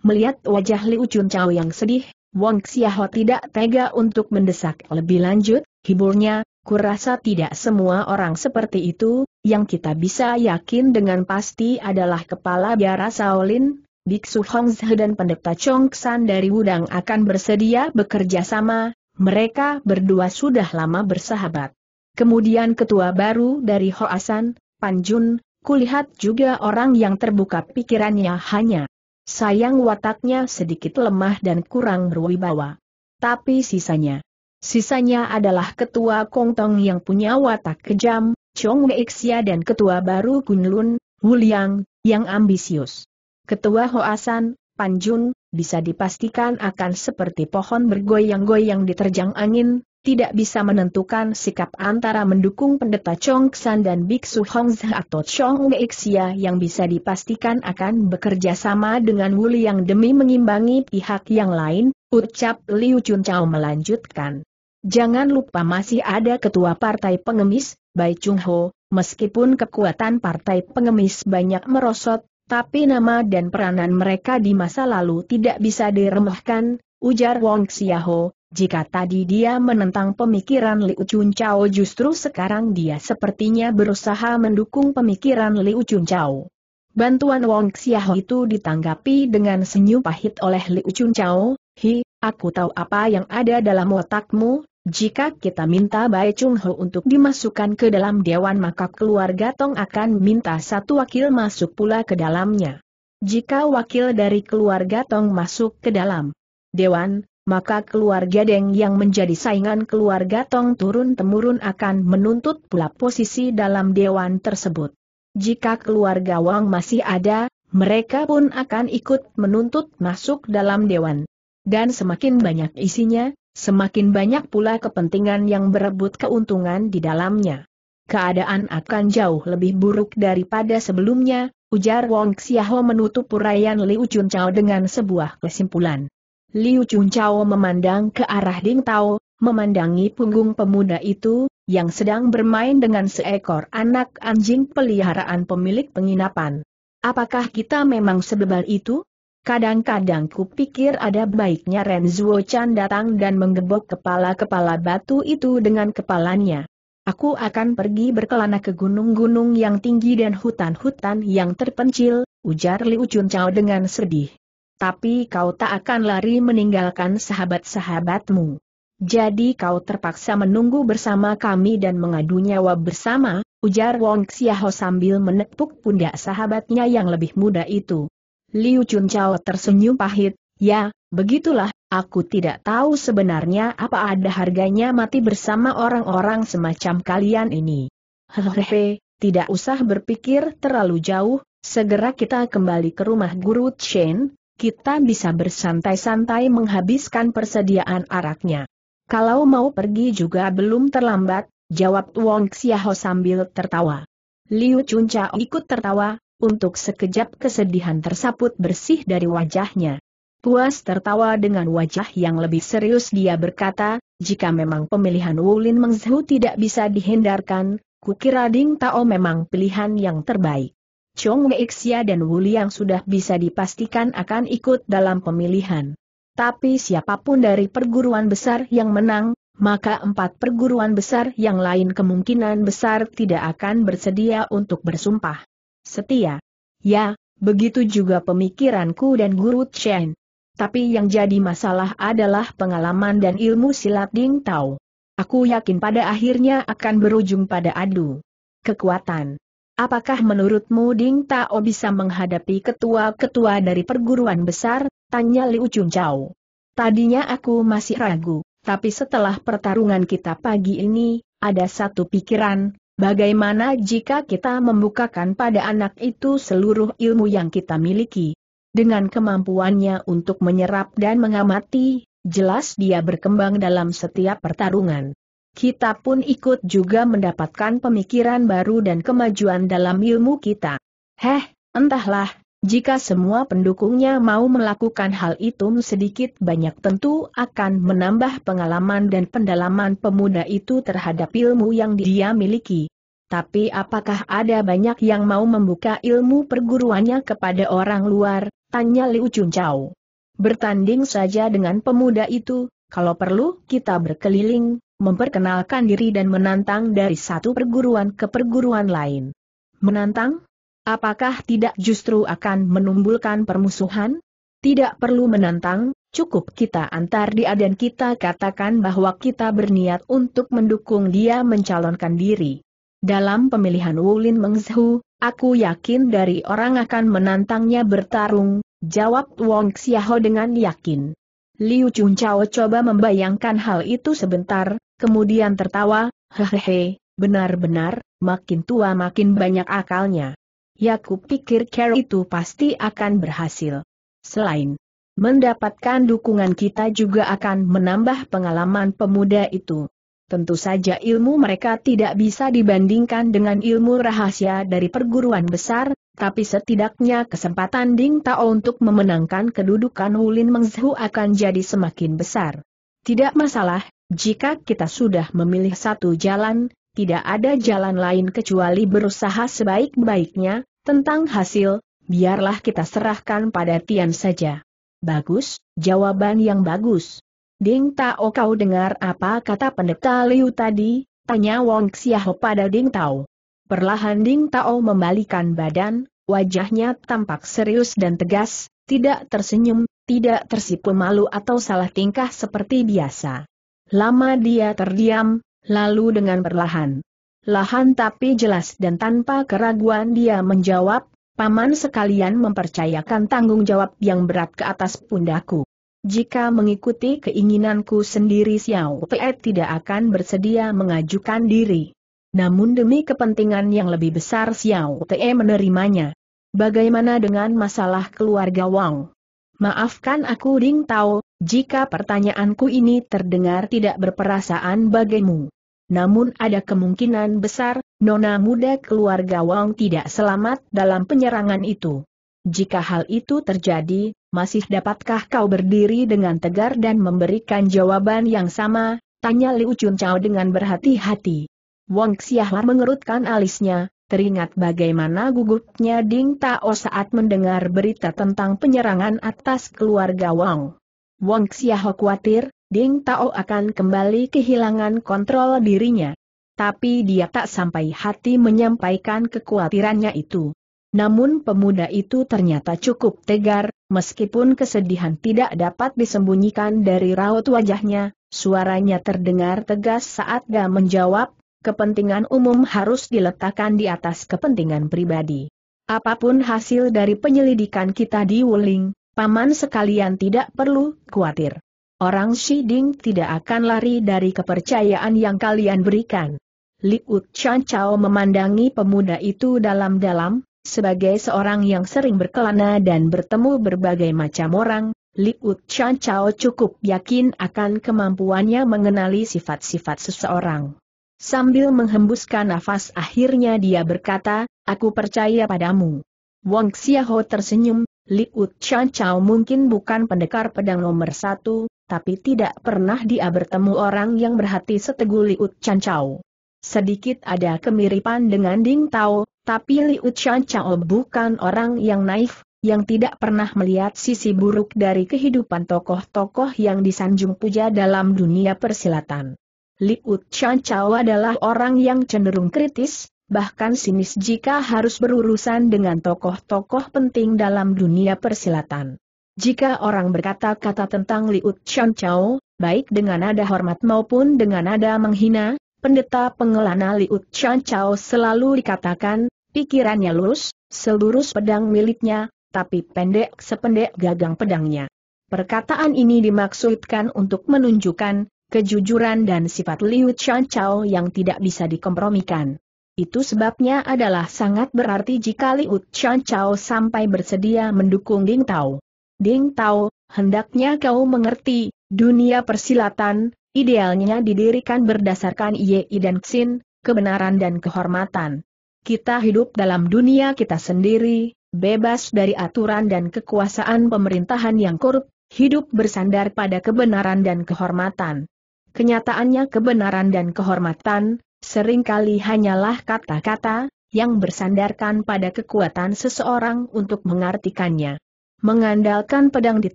Speaker 1: Melihat wajah Liu Chun Chao yang sedih, Wang Xiaho tidak tega untuk mendesak lebih lanjut, hiburnya, kurasa tidak semua orang seperti itu, yang kita bisa yakin dengan pasti adalah kepala biara Shaolin, Biksu Hongzhe dan pendeta San dari Wudang akan bersedia bekerja sama, mereka berdua sudah lama bersahabat. Kemudian ketua baru dari Hoasan, Panjun, kulihat juga orang yang terbuka pikirannya hanya Sayang wataknya sedikit lemah dan kurang berwibawa. Tapi sisanya. Sisanya adalah ketua Kongtong yang punya watak kejam, Chong Weixia dan ketua baru Kunlun, Wuliang, yang ambisius. Ketua Hoasan, Panjun, bisa dipastikan akan seperti pohon bergoyang-goyang diterjang angin, tidak bisa menentukan sikap antara mendukung pendeta Chong Xan dan Biksu Hong Zha atau Chong Xia yang bisa dipastikan akan bekerja sama dengan Wu Liang demi mengimbangi pihak yang lain, ucap Liu Chun Chao melanjutkan. Jangan lupa masih ada ketua partai pengemis, Bai Chung Ho, meskipun kekuatan partai pengemis banyak merosot, tapi nama dan peranan mereka di masa lalu tidak bisa diremehkan, ujar Wong Xiaho, jika tadi dia menentang pemikiran Liu Chun Chao justru sekarang dia sepertinya berusaha mendukung pemikiran Liu Chun Chao. Bantuan Wong Xiaoho itu ditanggapi dengan senyum pahit oleh Liu Chun Chao, Hi, aku tahu apa yang ada dalam otakmu, jika kita minta Bai Chung Ho untuk dimasukkan ke dalam Dewan maka keluarga Tong akan minta satu wakil masuk pula ke dalamnya. Jika wakil dari keluarga Tong masuk ke dalam Dewan, maka keluarga Deng yang menjadi saingan keluarga Tong turun-temurun akan menuntut pula posisi dalam dewan tersebut. Jika keluarga Wang masih ada, mereka pun akan ikut menuntut masuk dalam dewan. Dan semakin banyak isinya, semakin banyak pula kepentingan yang berebut keuntungan di dalamnya. Keadaan akan jauh lebih buruk daripada sebelumnya, ujar Wong Xiaho menutup uraian Liu Chun dengan sebuah kesimpulan. Liu Chunchao memandang ke arah Ding Tao, memandangi punggung pemuda itu, yang sedang bermain dengan seekor anak anjing peliharaan pemilik penginapan. Apakah kita memang sebebal itu? Kadang-kadang kupikir ada baiknya Ren Zuo Chan datang dan menggebok kepala-kepala batu itu dengan kepalanya. Aku akan pergi berkelana ke gunung-gunung yang tinggi dan hutan-hutan yang terpencil, ujar Liu Chun Chao dengan sedih tapi kau tak akan lari meninggalkan sahabat-sahabatmu. Jadi kau terpaksa menunggu bersama kami dan mengadu nyawa bersama, ujar Wong Xiaho sambil menepuk pundak sahabatnya yang lebih muda itu. Liu Chun Chao tersenyum pahit, ya, begitulah, aku tidak tahu sebenarnya apa ada harganya mati bersama orang-orang semacam kalian ini. Hehehe, tidak usah berpikir terlalu jauh, segera kita kembali ke rumah Guru Chen, kita bisa bersantai-santai menghabiskan persediaan araknya. Kalau mau pergi juga belum terlambat, jawab Wong Xiaho sambil tertawa. Liu Chunca ikut tertawa, untuk sekejap kesedihan tersaput bersih dari wajahnya. Puas tertawa dengan wajah yang lebih serius dia berkata, jika memang pemilihan Wulin Mengzhu tidak bisa dihindarkan, kukira Ding Tao memang pilihan yang terbaik. Chong Xia dan Wu Liang sudah bisa dipastikan akan ikut dalam pemilihan. Tapi siapapun dari perguruan besar yang menang, maka empat perguruan besar yang lain kemungkinan besar tidak akan bersedia untuk bersumpah. Setia. Ya, begitu juga pemikiranku dan guru Chen. Tapi yang jadi masalah adalah pengalaman dan ilmu silat Ding Tao. Aku yakin pada akhirnya akan berujung pada adu kekuatan. Apakah menurutmu Ding Tao bisa menghadapi ketua-ketua dari perguruan besar? Tanya Liu Chunchao. Tadinya aku masih ragu, tapi setelah pertarungan kita pagi ini, ada satu pikiran, bagaimana jika kita membukakan pada anak itu seluruh ilmu yang kita miliki? Dengan kemampuannya untuk menyerap dan mengamati, jelas dia berkembang dalam setiap pertarungan kita pun ikut juga mendapatkan pemikiran baru dan kemajuan dalam ilmu kita. Heh, entahlah, jika semua pendukungnya mau melakukan hal itu sedikit banyak tentu akan menambah pengalaman dan pendalaman pemuda itu terhadap ilmu yang dia miliki. Tapi apakah ada banyak yang mau membuka ilmu perguruannya kepada orang luar? Tanya Liu Chunchao. Bertanding saja dengan pemuda itu, kalau perlu kita berkeliling, memperkenalkan diri dan menantang dari satu perguruan ke perguruan lain. Menantang? Apakah tidak justru akan menumbulkan permusuhan? Tidak perlu menantang, cukup kita antar dia dan kita katakan bahwa kita berniat untuk mendukung dia mencalonkan diri. Dalam pemilihan Wulin Mengzhu, aku yakin dari orang akan menantangnya bertarung, jawab Wong Xiaho dengan yakin. Liu Chun Chao coba membayangkan hal itu sebentar, kemudian tertawa, hehehe, benar-benar, makin tua makin banyak akalnya. Yakub pikir Carol itu pasti akan berhasil. Selain mendapatkan dukungan kita juga akan menambah pengalaman pemuda itu. Tentu saja ilmu mereka tidak bisa dibandingkan dengan ilmu rahasia dari perguruan besar, tapi setidaknya kesempatan Ding Tao untuk memenangkan kedudukan Wulin Mengzhu akan jadi semakin besar. Tidak masalah, jika kita sudah memilih satu jalan, tidak ada jalan lain kecuali berusaha sebaik-baiknya, tentang hasil, biarlah kita serahkan pada Tian saja. Bagus, jawaban yang bagus. Ding Tao kau dengar apa kata pendeta Liu tadi, tanya Wong Xiaho pada Ding Tao. Perlahan Ding Tao membalikan badan, wajahnya tampak serius dan tegas, tidak tersenyum, tidak tersipu malu atau salah tingkah seperti biasa. Lama dia terdiam, lalu dengan perlahan. Lahan tapi jelas dan tanpa keraguan dia menjawab, Paman sekalian mempercayakan tanggung jawab yang berat ke atas pundaku. Jika mengikuti keinginanku sendiri Xiao Pei tidak akan bersedia mengajukan diri. Namun demi kepentingan yang lebih besar Xiao Pei menerimanya. Bagaimana dengan masalah keluarga Wang? Maafkan aku Ding Tao, jika pertanyaanku ini terdengar tidak berperasaan bagimu. Namun ada kemungkinan besar, nona muda keluarga Wang tidak selamat dalam penyerangan itu. Jika hal itu terjadi, masih dapatkah kau berdiri dengan tegar dan memberikan jawaban yang sama? Tanya Liu Chun Chao dengan berhati-hati. Wang Xiahua mengerutkan alisnya, teringat bagaimana gugupnya Ding Tao saat mendengar berita tentang penyerangan atas keluarga Wang. Wang Xiaho khawatir, Ding Tao akan kembali kehilangan kontrol dirinya. Tapi dia tak sampai hati menyampaikan kekhawatirannya itu. Namun pemuda itu ternyata cukup tegar, meskipun kesedihan tidak dapat disembunyikan dari raut wajahnya, suaranya terdengar tegas saat dia menjawab, kepentingan umum harus diletakkan di atas kepentingan pribadi. Apapun hasil dari penyelidikan kita di Wuling, paman sekalian tidak perlu khawatir. Orang Shiding tidak akan lari dari kepercayaan yang kalian berikan. Liut Chan Chao memandangi pemuda itu dalam-dalam, sebagai seorang yang sering berkelana dan bertemu berbagai macam orang, Liut Chan Chao cukup yakin akan kemampuannya mengenali sifat-sifat seseorang. Sambil menghembuskan nafas akhirnya dia berkata, aku percaya padamu. Wang Xiaho tersenyum, Liut Chan Chao mungkin bukan pendekar pedang nomor satu, tapi tidak pernah dia bertemu orang yang berhati seteguh Liut Chan Chao. Sedikit ada kemiripan dengan Ding Tao, tapi Liut Chan Chao bukan orang yang naif, yang tidak pernah melihat sisi buruk dari kehidupan tokoh-tokoh yang disanjung puja dalam dunia persilatan. Liu Chan Chao adalah orang yang cenderung kritis, bahkan sinis jika harus berurusan dengan tokoh-tokoh penting dalam dunia persilatan. Jika orang berkata-kata tentang Liu Chan Chao, baik dengan nada hormat maupun dengan nada menghina, pendeta pengelana Liu Chan Chao selalu dikatakan, pikirannya lurus, selurus pedang miliknya, tapi pendek sependek gagang pedangnya. Perkataan ini dimaksudkan untuk menunjukkan kejujuran dan sifat Liu Chan Chao yang tidak bisa dikompromikan. Itu sebabnya adalah sangat berarti jika Liu Chan Chao sampai bersedia mendukung Ding Tao. Ding Tao, hendaknya kau mengerti, dunia persilatan, idealnya didirikan berdasarkan Yei dan Xin, kebenaran dan kehormatan. Kita hidup dalam dunia kita sendiri, bebas dari aturan dan kekuasaan pemerintahan yang korup, hidup bersandar pada kebenaran dan kehormatan. Kenyataannya kebenaran dan kehormatan, seringkali hanyalah kata-kata, yang bersandarkan pada kekuatan seseorang untuk mengartikannya. Mengandalkan pedang di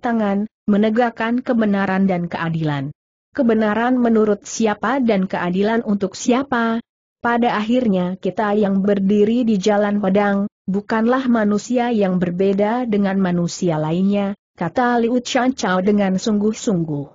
Speaker 1: tangan, menegakkan kebenaran dan keadilan. Kebenaran menurut siapa dan keadilan untuk siapa? Pada akhirnya kita yang berdiri di jalan pedang, bukanlah manusia yang berbeda dengan manusia lainnya, kata Liu Chan Chao dengan sungguh-sungguh.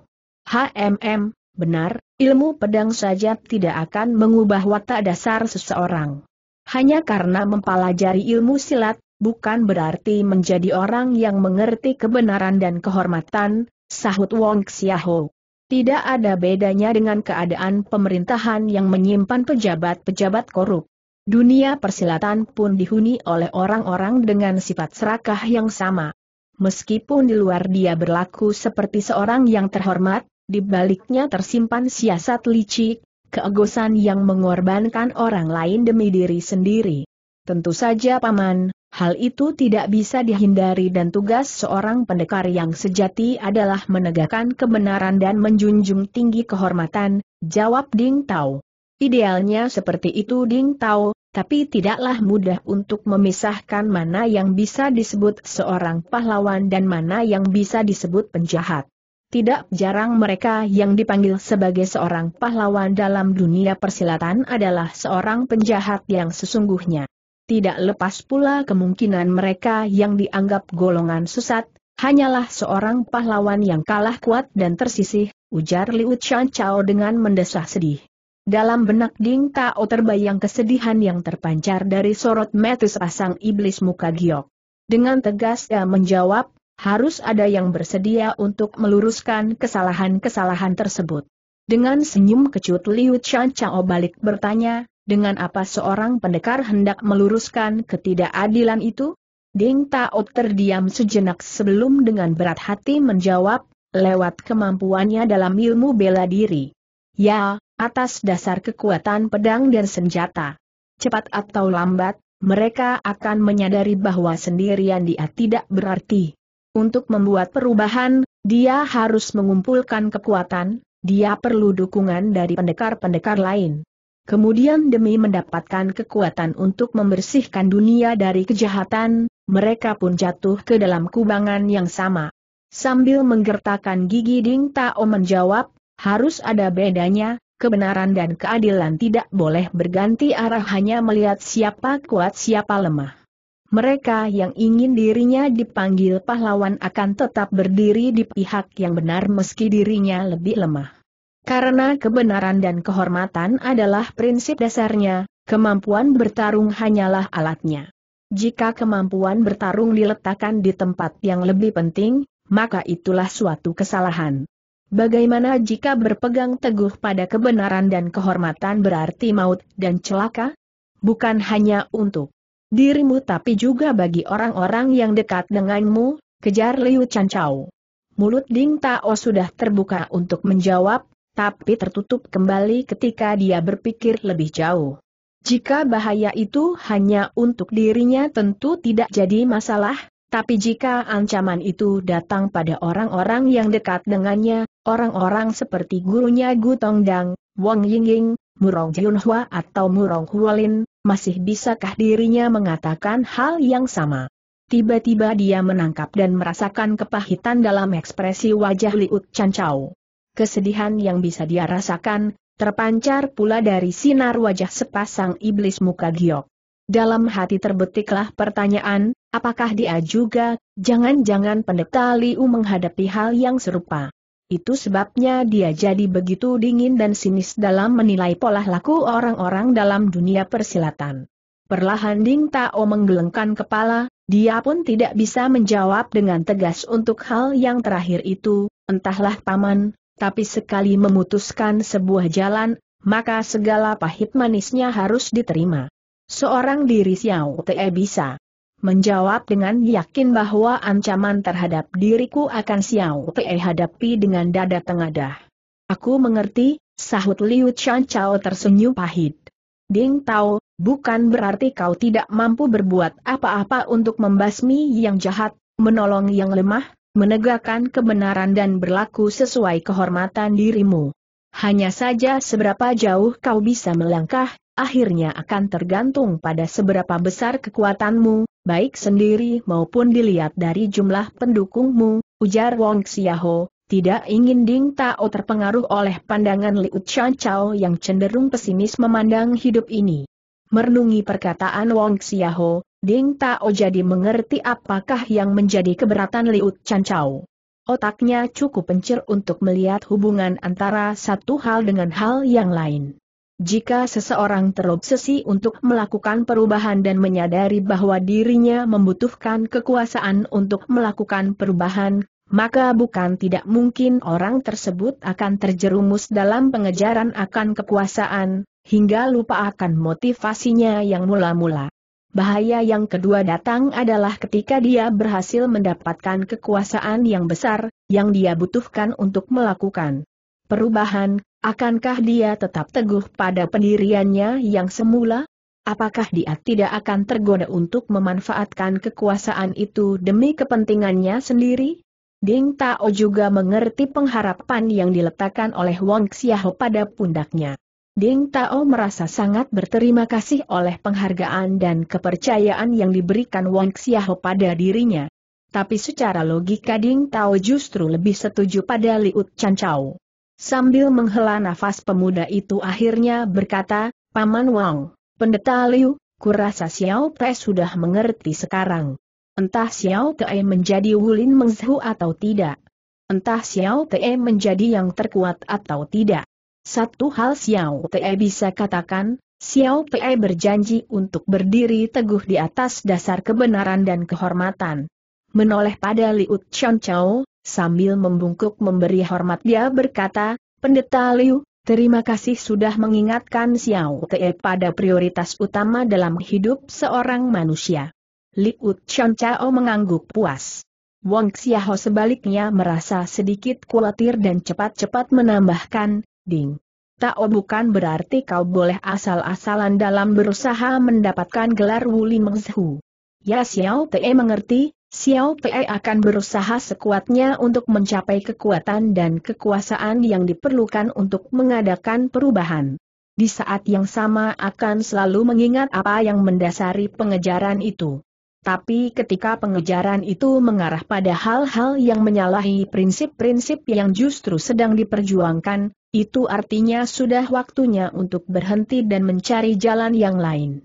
Speaker 1: HMM, Benar, ilmu pedang saja tidak akan mengubah watak dasar seseorang. Hanya karena mempelajari ilmu silat, bukan berarti menjadi orang yang mengerti kebenaran dan kehormatan, sahut Wong Xiaho. Tidak ada bedanya dengan keadaan pemerintahan yang menyimpan pejabat-pejabat korup. Dunia persilatan pun dihuni oleh orang-orang dengan sifat serakah yang sama. Meskipun di luar dia berlaku seperti seorang yang terhormat, di baliknya tersimpan siasat licik, keegosan yang mengorbankan orang lain demi diri sendiri. Tentu saja Paman, hal itu tidak bisa dihindari dan tugas seorang pendekar yang sejati adalah menegakkan kebenaran dan menjunjung tinggi kehormatan, jawab Ding Tao. Idealnya seperti itu Ding Tao, tapi tidaklah mudah untuk memisahkan mana yang bisa disebut seorang pahlawan dan mana yang bisa disebut penjahat. Tidak jarang mereka yang dipanggil sebagai seorang pahlawan dalam dunia persilatan adalah seorang penjahat yang sesungguhnya. Tidak lepas pula kemungkinan mereka yang dianggap golongan sesat, hanyalah seorang pahlawan yang kalah kuat dan tersisih, ujar Liu Chan Chao dengan mendesah sedih. Dalam benak Ding Tao terbayang kesedihan yang terpancar dari sorot metus pasang iblis muka giok. Dengan tegas ia menjawab, harus ada yang bersedia untuk meluruskan kesalahan-kesalahan tersebut. Dengan senyum kecut Liu Chan Chao balik bertanya, dengan apa seorang pendekar hendak meluruskan ketidakadilan itu? Ding Tao terdiam sejenak sebelum dengan berat hati menjawab, lewat kemampuannya dalam ilmu bela diri. Ya, atas dasar kekuatan pedang dan senjata. Cepat atau lambat, mereka akan menyadari bahwa sendirian dia tidak berarti. Untuk membuat perubahan, dia harus mengumpulkan kekuatan, dia perlu dukungan dari pendekar-pendekar lain. Kemudian demi mendapatkan kekuatan untuk membersihkan dunia dari kejahatan, mereka pun jatuh ke dalam kubangan yang sama. Sambil menggertakkan gigi Ding Tao menjawab, harus ada bedanya, kebenaran dan keadilan tidak boleh berganti arah hanya melihat siapa kuat siapa lemah mereka yang ingin dirinya dipanggil pahlawan akan tetap berdiri di pihak yang benar meski dirinya lebih lemah. Karena kebenaran dan kehormatan adalah prinsip dasarnya, kemampuan bertarung hanyalah alatnya. Jika kemampuan bertarung diletakkan di tempat yang lebih penting, maka itulah suatu kesalahan. Bagaimana jika berpegang teguh pada kebenaran dan kehormatan berarti maut dan celaka? Bukan hanya untuk dirimu tapi juga bagi orang-orang yang dekat denganmu, kejar Liu Chancau. Mulut Ding Tao sudah terbuka untuk menjawab, tapi tertutup kembali ketika dia berpikir lebih jauh. Jika bahaya itu hanya untuk dirinya tentu tidak jadi masalah, tapi jika ancaman itu datang pada orang-orang yang dekat dengannya, orang-orang seperti gurunya Gu Tongdang, Wang Yingying, Murong Jiunhua atau Murong Huolin, masih bisakah dirinya mengatakan hal yang sama? Tiba-tiba dia menangkap dan merasakan kepahitan dalam ekspresi wajah Liut Cancau. Kesedihan yang bisa dia rasakan, terpancar pula dari sinar wajah sepasang iblis muka giok. Dalam hati terbetiklah pertanyaan, apakah dia juga, jangan-jangan pendeta Liu menghadapi hal yang serupa. Itu sebabnya dia jadi begitu dingin dan sinis dalam menilai pola laku orang-orang dalam dunia persilatan. Perlahan Ding Tao menggelengkan kepala, dia pun tidak bisa menjawab dengan tegas untuk hal yang terakhir itu, entahlah paman, tapi sekali memutuskan sebuah jalan, maka segala pahit manisnya harus diterima. Seorang diri Xiao Te bisa menjawab dengan yakin bahwa ancaman terhadap diriku akan Xiao Pei hadapi dengan dada tengadah. Aku mengerti, sahut Liu Chan Chao tersenyum pahit. Ding Tao, bukan berarti kau tidak mampu berbuat apa-apa untuk membasmi yang jahat, menolong yang lemah, menegakkan kebenaran dan berlaku sesuai kehormatan dirimu. Hanya saja seberapa jauh kau bisa melangkah, akhirnya akan tergantung pada seberapa besar kekuatanmu, baik sendiri maupun dilihat dari jumlah pendukungmu, ujar Wong Xiaho, tidak ingin Ding Tao terpengaruh oleh pandangan Liu Chan Chao yang cenderung pesimis memandang hidup ini. Merenungi perkataan Wong Xiaho, Ding Tao jadi mengerti apakah yang menjadi keberatan Liu Chan Chao. Otaknya cukup pencir untuk melihat hubungan antara satu hal dengan hal yang lain. Jika seseorang terobsesi untuk melakukan perubahan dan menyadari bahwa dirinya membutuhkan kekuasaan untuk melakukan perubahan, maka bukan tidak mungkin orang tersebut akan terjerumus dalam pengejaran akan kekuasaan, hingga lupa akan motivasinya yang mula-mula. Bahaya yang kedua datang adalah ketika dia berhasil mendapatkan kekuasaan yang besar, yang dia butuhkan untuk melakukan perubahan, Akankah dia tetap teguh pada pendiriannya yang semula? Apakah dia tidak akan tergoda untuk memanfaatkan kekuasaan itu demi kepentingannya sendiri? Ding Tao juga mengerti pengharapan yang diletakkan oleh Wang Xiao pada pundaknya. Ding Tao merasa sangat berterima kasih oleh penghargaan dan kepercayaan yang diberikan Wang Xiao pada dirinya. Tapi secara logika Ding Tao justru lebih setuju pada Liut Chan Chao. Sambil menghela nafas pemuda itu akhirnya berkata, Paman Wang, pendeta Liu, kurasa Xiao Te sudah mengerti sekarang. Entah Xiao Te menjadi Wulin Mengzhu atau tidak. Entah Xiao Te menjadi yang terkuat atau tidak. Satu hal Xiao Te bisa katakan, Xiao Te berjanji untuk berdiri teguh di atas dasar kebenaran dan kehormatan. Menoleh pada Liu Chan Chao, Sambil membungkuk memberi hormat dia berkata, Pendeta Liu, terima kasih sudah mengingatkan Xiao Te pada prioritas utama dalam hidup seorang manusia. Liu Chon Chao mengangguk puas. Wong Xiao sebaliknya merasa sedikit khawatir dan cepat-cepat menambahkan, Ding. Tak bukan berarti kau boleh asal-asalan dalam berusaha mendapatkan gelar Wuli Mengzhu. Ya Xiao Te mengerti, Xiao Pei akan berusaha sekuatnya untuk mencapai kekuatan dan kekuasaan yang diperlukan untuk mengadakan perubahan. Di saat yang sama akan selalu mengingat apa yang mendasari pengejaran itu. Tapi ketika pengejaran itu mengarah pada hal-hal yang menyalahi prinsip-prinsip yang justru sedang diperjuangkan, itu artinya sudah waktunya untuk berhenti dan mencari jalan yang lain.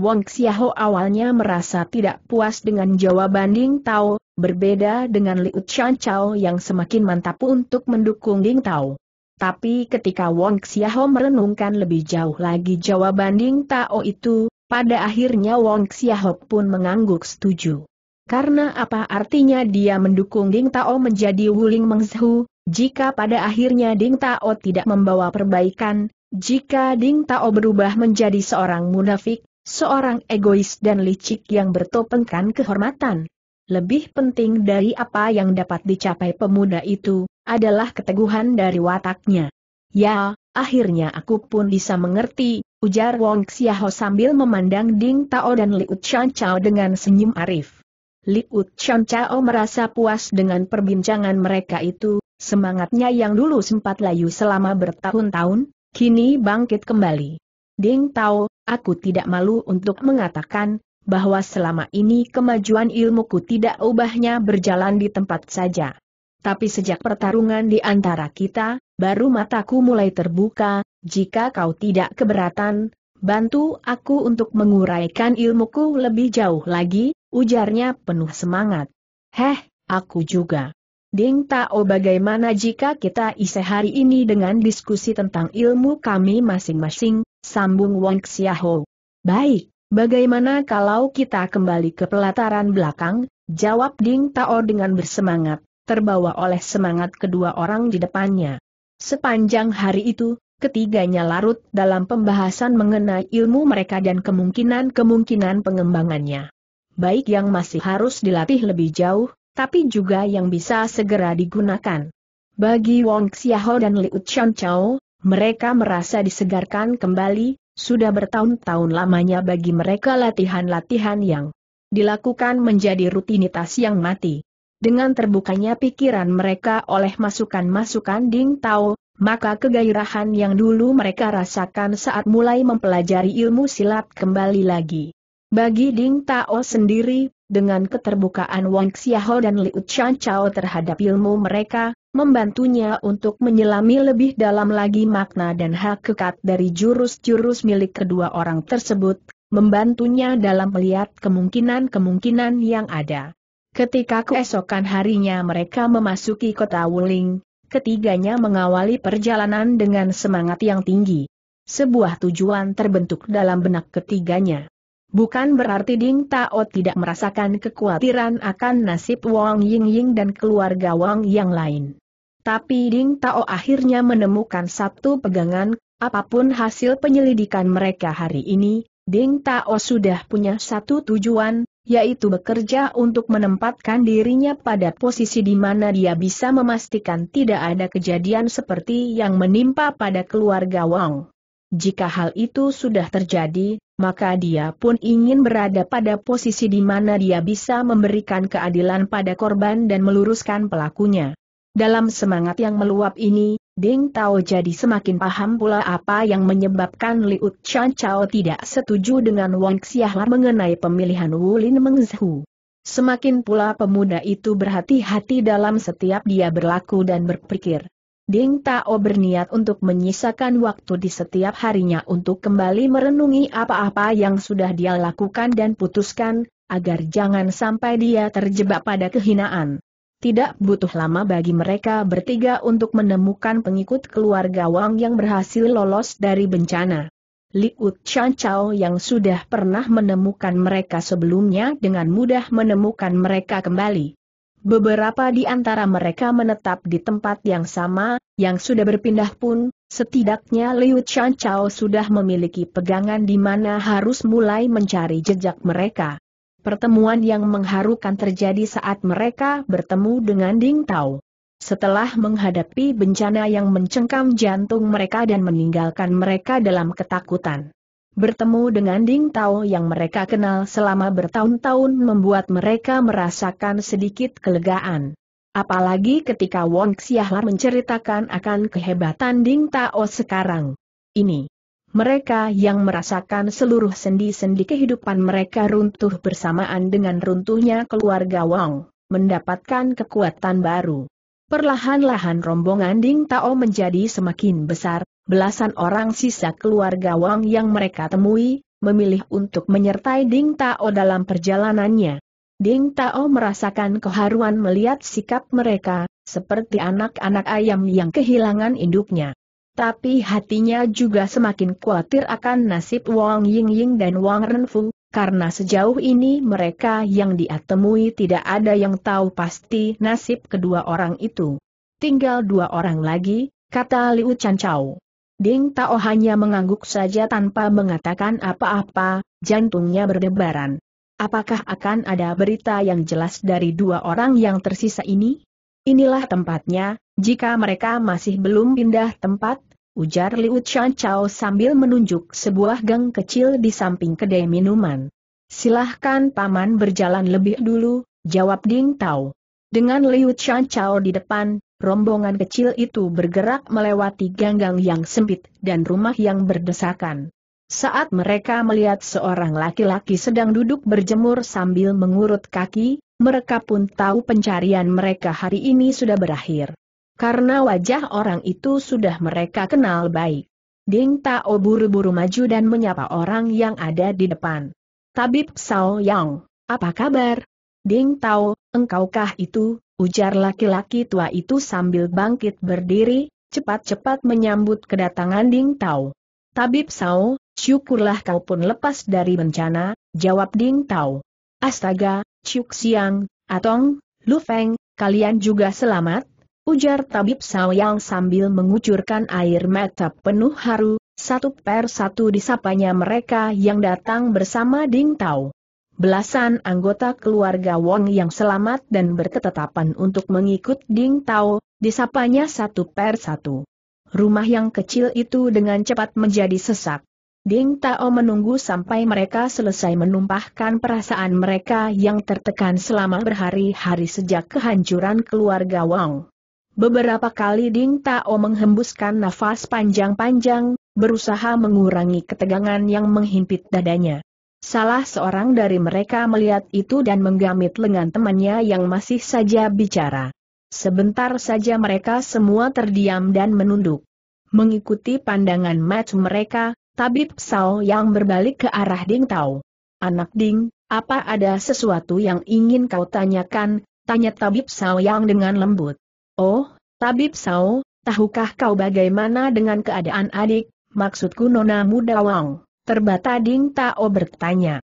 Speaker 1: Wong Xiaho awalnya merasa tidak puas dengan jawaban Ding Tao, berbeda dengan Liu Chan Chao yang semakin mantap untuk mendukung Ding Tao. Tapi ketika Wong Xiaho merenungkan lebih jauh lagi jawaban Ding Tao itu, pada akhirnya Wong Xiaho pun mengangguk setuju. Karena apa artinya dia mendukung Ding Tao menjadi Wuling Mengzhu, jika pada akhirnya Ding Tao tidak membawa perbaikan, jika Ding Tao berubah menjadi seorang munafik, seorang egois dan licik yang bertopengkan kehormatan. Lebih penting dari apa yang dapat dicapai pemuda itu, adalah keteguhan dari wataknya. Ya, akhirnya aku pun bisa mengerti, ujar Wong Xiaho sambil memandang Ding Tao dan Liu Chan Chao dengan senyum arif. Liu Chan Chao merasa puas dengan perbincangan mereka itu, semangatnya yang dulu sempat layu selama bertahun-tahun, kini bangkit kembali. Ding Tao, aku tidak malu untuk mengatakan, bahwa selama ini kemajuan ilmuku tidak ubahnya berjalan di tempat saja. Tapi sejak pertarungan di antara kita, baru mataku mulai terbuka, jika kau tidak keberatan, bantu aku untuk menguraikan ilmuku lebih jauh lagi, ujarnya penuh semangat. Heh, aku juga. Ding Tao bagaimana jika kita isi hari ini dengan diskusi tentang ilmu kami masing-masing, sambung Wang Xiahou. Baik, bagaimana kalau kita kembali ke pelataran belakang, jawab Ding Tao dengan bersemangat, terbawa oleh semangat kedua orang di depannya. Sepanjang hari itu, ketiganya larut dalam pembahasan mengenai ilmu mereka dan kemungkinan-kemungkinan pengembangannya. Baik yang masih harus dilatih lebih jauh, tapi juga yang bisa segera digunakan. Bagi Wong Xiaho dan Liu Chanchao, mereka merasa disegarkan kembali, sudah bertahun-tahun lamanya bagi mereka latihan-latihan yang dilakukan menjadi rutinitas yang mati. Dengan terbukanya pikiran mereka oleh masukan-masukan Ding Tao, maka kegairahan yang dulu mereka rasakan saat mulai mempelajari ilmu silat kembali lagi. Bagi Ding Tao sendiri, dengan keterbukaan Wang Xiaho dan Liu Chan Chao terhadap ilmu mereka, membantunya untuk menyelami lebih dalam lagi makna dan hakikat dari jurus-jurus milik kedua orang tersebut, membantunya dalam melihat kemungkinan-kemungkinan yang ada. Ketika keesokan harinya mereka memasuki kota Wuling, ketiganya mengawali perjalanan dengan semangat yang tinggi. Sebuah tujuan terbentuk dalam benak ketiganya. Bukan berarti Ding Tao tidak merasakan kekhawatiran akan nasib Wang Ying Ying dan keluarga Wang yang lain. Tapi Ding Tao akhirnya menemukan satu pegangan, apapun hasil penyelidikan mereka hari ini, Ding Tao sudah punya satu tujuan, yaitu bekerja untuk menempatkan dirinya pada posisi di mana dia bisa memastikan tidak ada kejadian seperti yang menimpa pada keluarga Wang. Jika hal itu sudah terjadi, maka dia pun ingin berada pada posisi di mana dia bisa memberikan keadilan pada korban dan meluruskan pelakunya. Dalam semangat yang meluap ini, Ding Tao jadi semakin paham pula apa yang menyebabkan Liu Chan Chao tidak setuju dengan Wang Xiahla mengenai pemilihan Wu Lin Mengzhu. Semakin pula pemuda itu berhati-hati dalam setiap dia berlaku dan berpikir. Ding Tao berniat untuk menyisakan waktu di setiap harinya untuk kembali merenungi apa-apa yang sudah dia lakukan dan putuskan, agar jangan sampai dia terjebak pada kehinaan. Tidak butuh lama bagi mereka bertiga untuk menemukan pengikut keluarga Wang yang berhasil lolos dari bencana. Liut Chan Chao yang sudah pernah menemukan mereka sebelumnya dengan mudah menemukan mereka kembali. Beberapa di antara mereka menetap di tempat yang sama, yang sudah berpindah pun, setidaknya Liu Chan Chao sudah memiliki pegangan di mana harus mulai mencari jejak mereka. Pertemuan yang mengharukan terjadi saat mereka bertemu dengan Ding Tao. Setelah menghadapi bencana yang mencengkam jantung mereka dan meninggalkan mereka dalam ketakutan bertemu dengan Ding Tao yang mereka kenal selama bertahun-tahun membuat mereka merasakan sedikit kelegaan. Apalagi ketika Wong Xiahlar menceritakan akan kehebatan Ding Tao sekarang. Ini. Mereka yang merasakan seluruh sendi-sendi kehidupan mereka runtuh bersamaan dengan runtuhnya keluarga Wong, mendapatkan kekuatan baru. Perlahan-lahan rombongan Ding Tao menjadi semakin besar, belasan orang sisa keluarga Wang yang mereka temui, memilih untuk menyertai Ding Tao dalam perjalanannya. Ding Tao merasakan keharuan melihat sikap mereka, seperti anak-anak ayam yang kehilangan induknya. Tapi hatinya juga semakin khawatir akan nasib Wang Yingying dan Wang Renfu, karena sejauh ini mereka yang dia temui tidak ada yang tahu pasti nasib kedua orang itu. Tinggal dua orang lagi, kata Liu Chan Chao. Ding Tao hanya mengangguk saja tanpa mengatakan apa-apa, jantungnya berdebaran. Apakah akan ada berita yang jelas dari dua orang yang tersisa ini? Inilah tempatnya, jika mereka masih belum pindah tempat, ujar Liu Chan Chao sambil menunjuk sebuah gang kecil di samping kedai minuman. Silahkan paman berjalan lebih dulu, jawab Ding Tao. Dengan Liu Chan Chao di depan, rombongan kecil itu bergerak melewati ganggang yang sempit dan rumah yang berdesakan. Saat mereka melihat seorang laki-laki sedang duduk berjemur sambil mengurut kaki, mereka pun tahu pencarian mereka hari ini sudah berakhir. Karena wajah orang itu sudah mereka kenal baik. Ding Tao buru-buru maju dan menyapa orang yang ada di depan. Tabib Sao Yang, apa kabar? Ding Tao, engkaukah itu? ujar laki-laki tua itu sambil bangkit berdiri, cepat-cepat menyambut kedatangan Ding Tao. Tabib Sao, syukurlah kau pun lepas dari bencana, jawab Ding Tao. Astaga, Chuk Siang, Atong, Lu Feng, kalian juga selamat, ujar Tabib Sao yang sambil mengucurkan air mata penuh haru, satu per satu disapanya mereka yang datang bersama Ding Tao belasan anggota keluarga Wong yang selamat dan berketetapan untuk mengikut Ding Tao, disapanya satu per satu. Rumah yang kecil itu dengan cepat menjadi sesak. Ding Tao menunggu sampai mereka selesai menumpahkan perasaan mereka yang tertekan selama berhari-hari sejak kehancuran keluarga Wong. Beberapa kali Ding Tao menghembuskan nafas panjang-panjang, berusaha mengurangi ketegangan yang menghimpit dadanya. Salah seorang dari mereka melihat itu dan menggamit lengan temannya yang masih saja bicara. Sebentar saja mereka semua terdiam dan menunduk. Mengikuti pandangan match mereka, Tabib Sao yang berbalik ke arah Ding Tao. Anak Ding, apa ada sesuatu yang ingin kau tanyakan? Tanya Tabib Sao yang dengan lembut. Oh, Tabib Sao, tahukah kau bagaimana dengan keadaan adik, maksudku Nona Muda Wang? Terbata Ding Tao bertanya.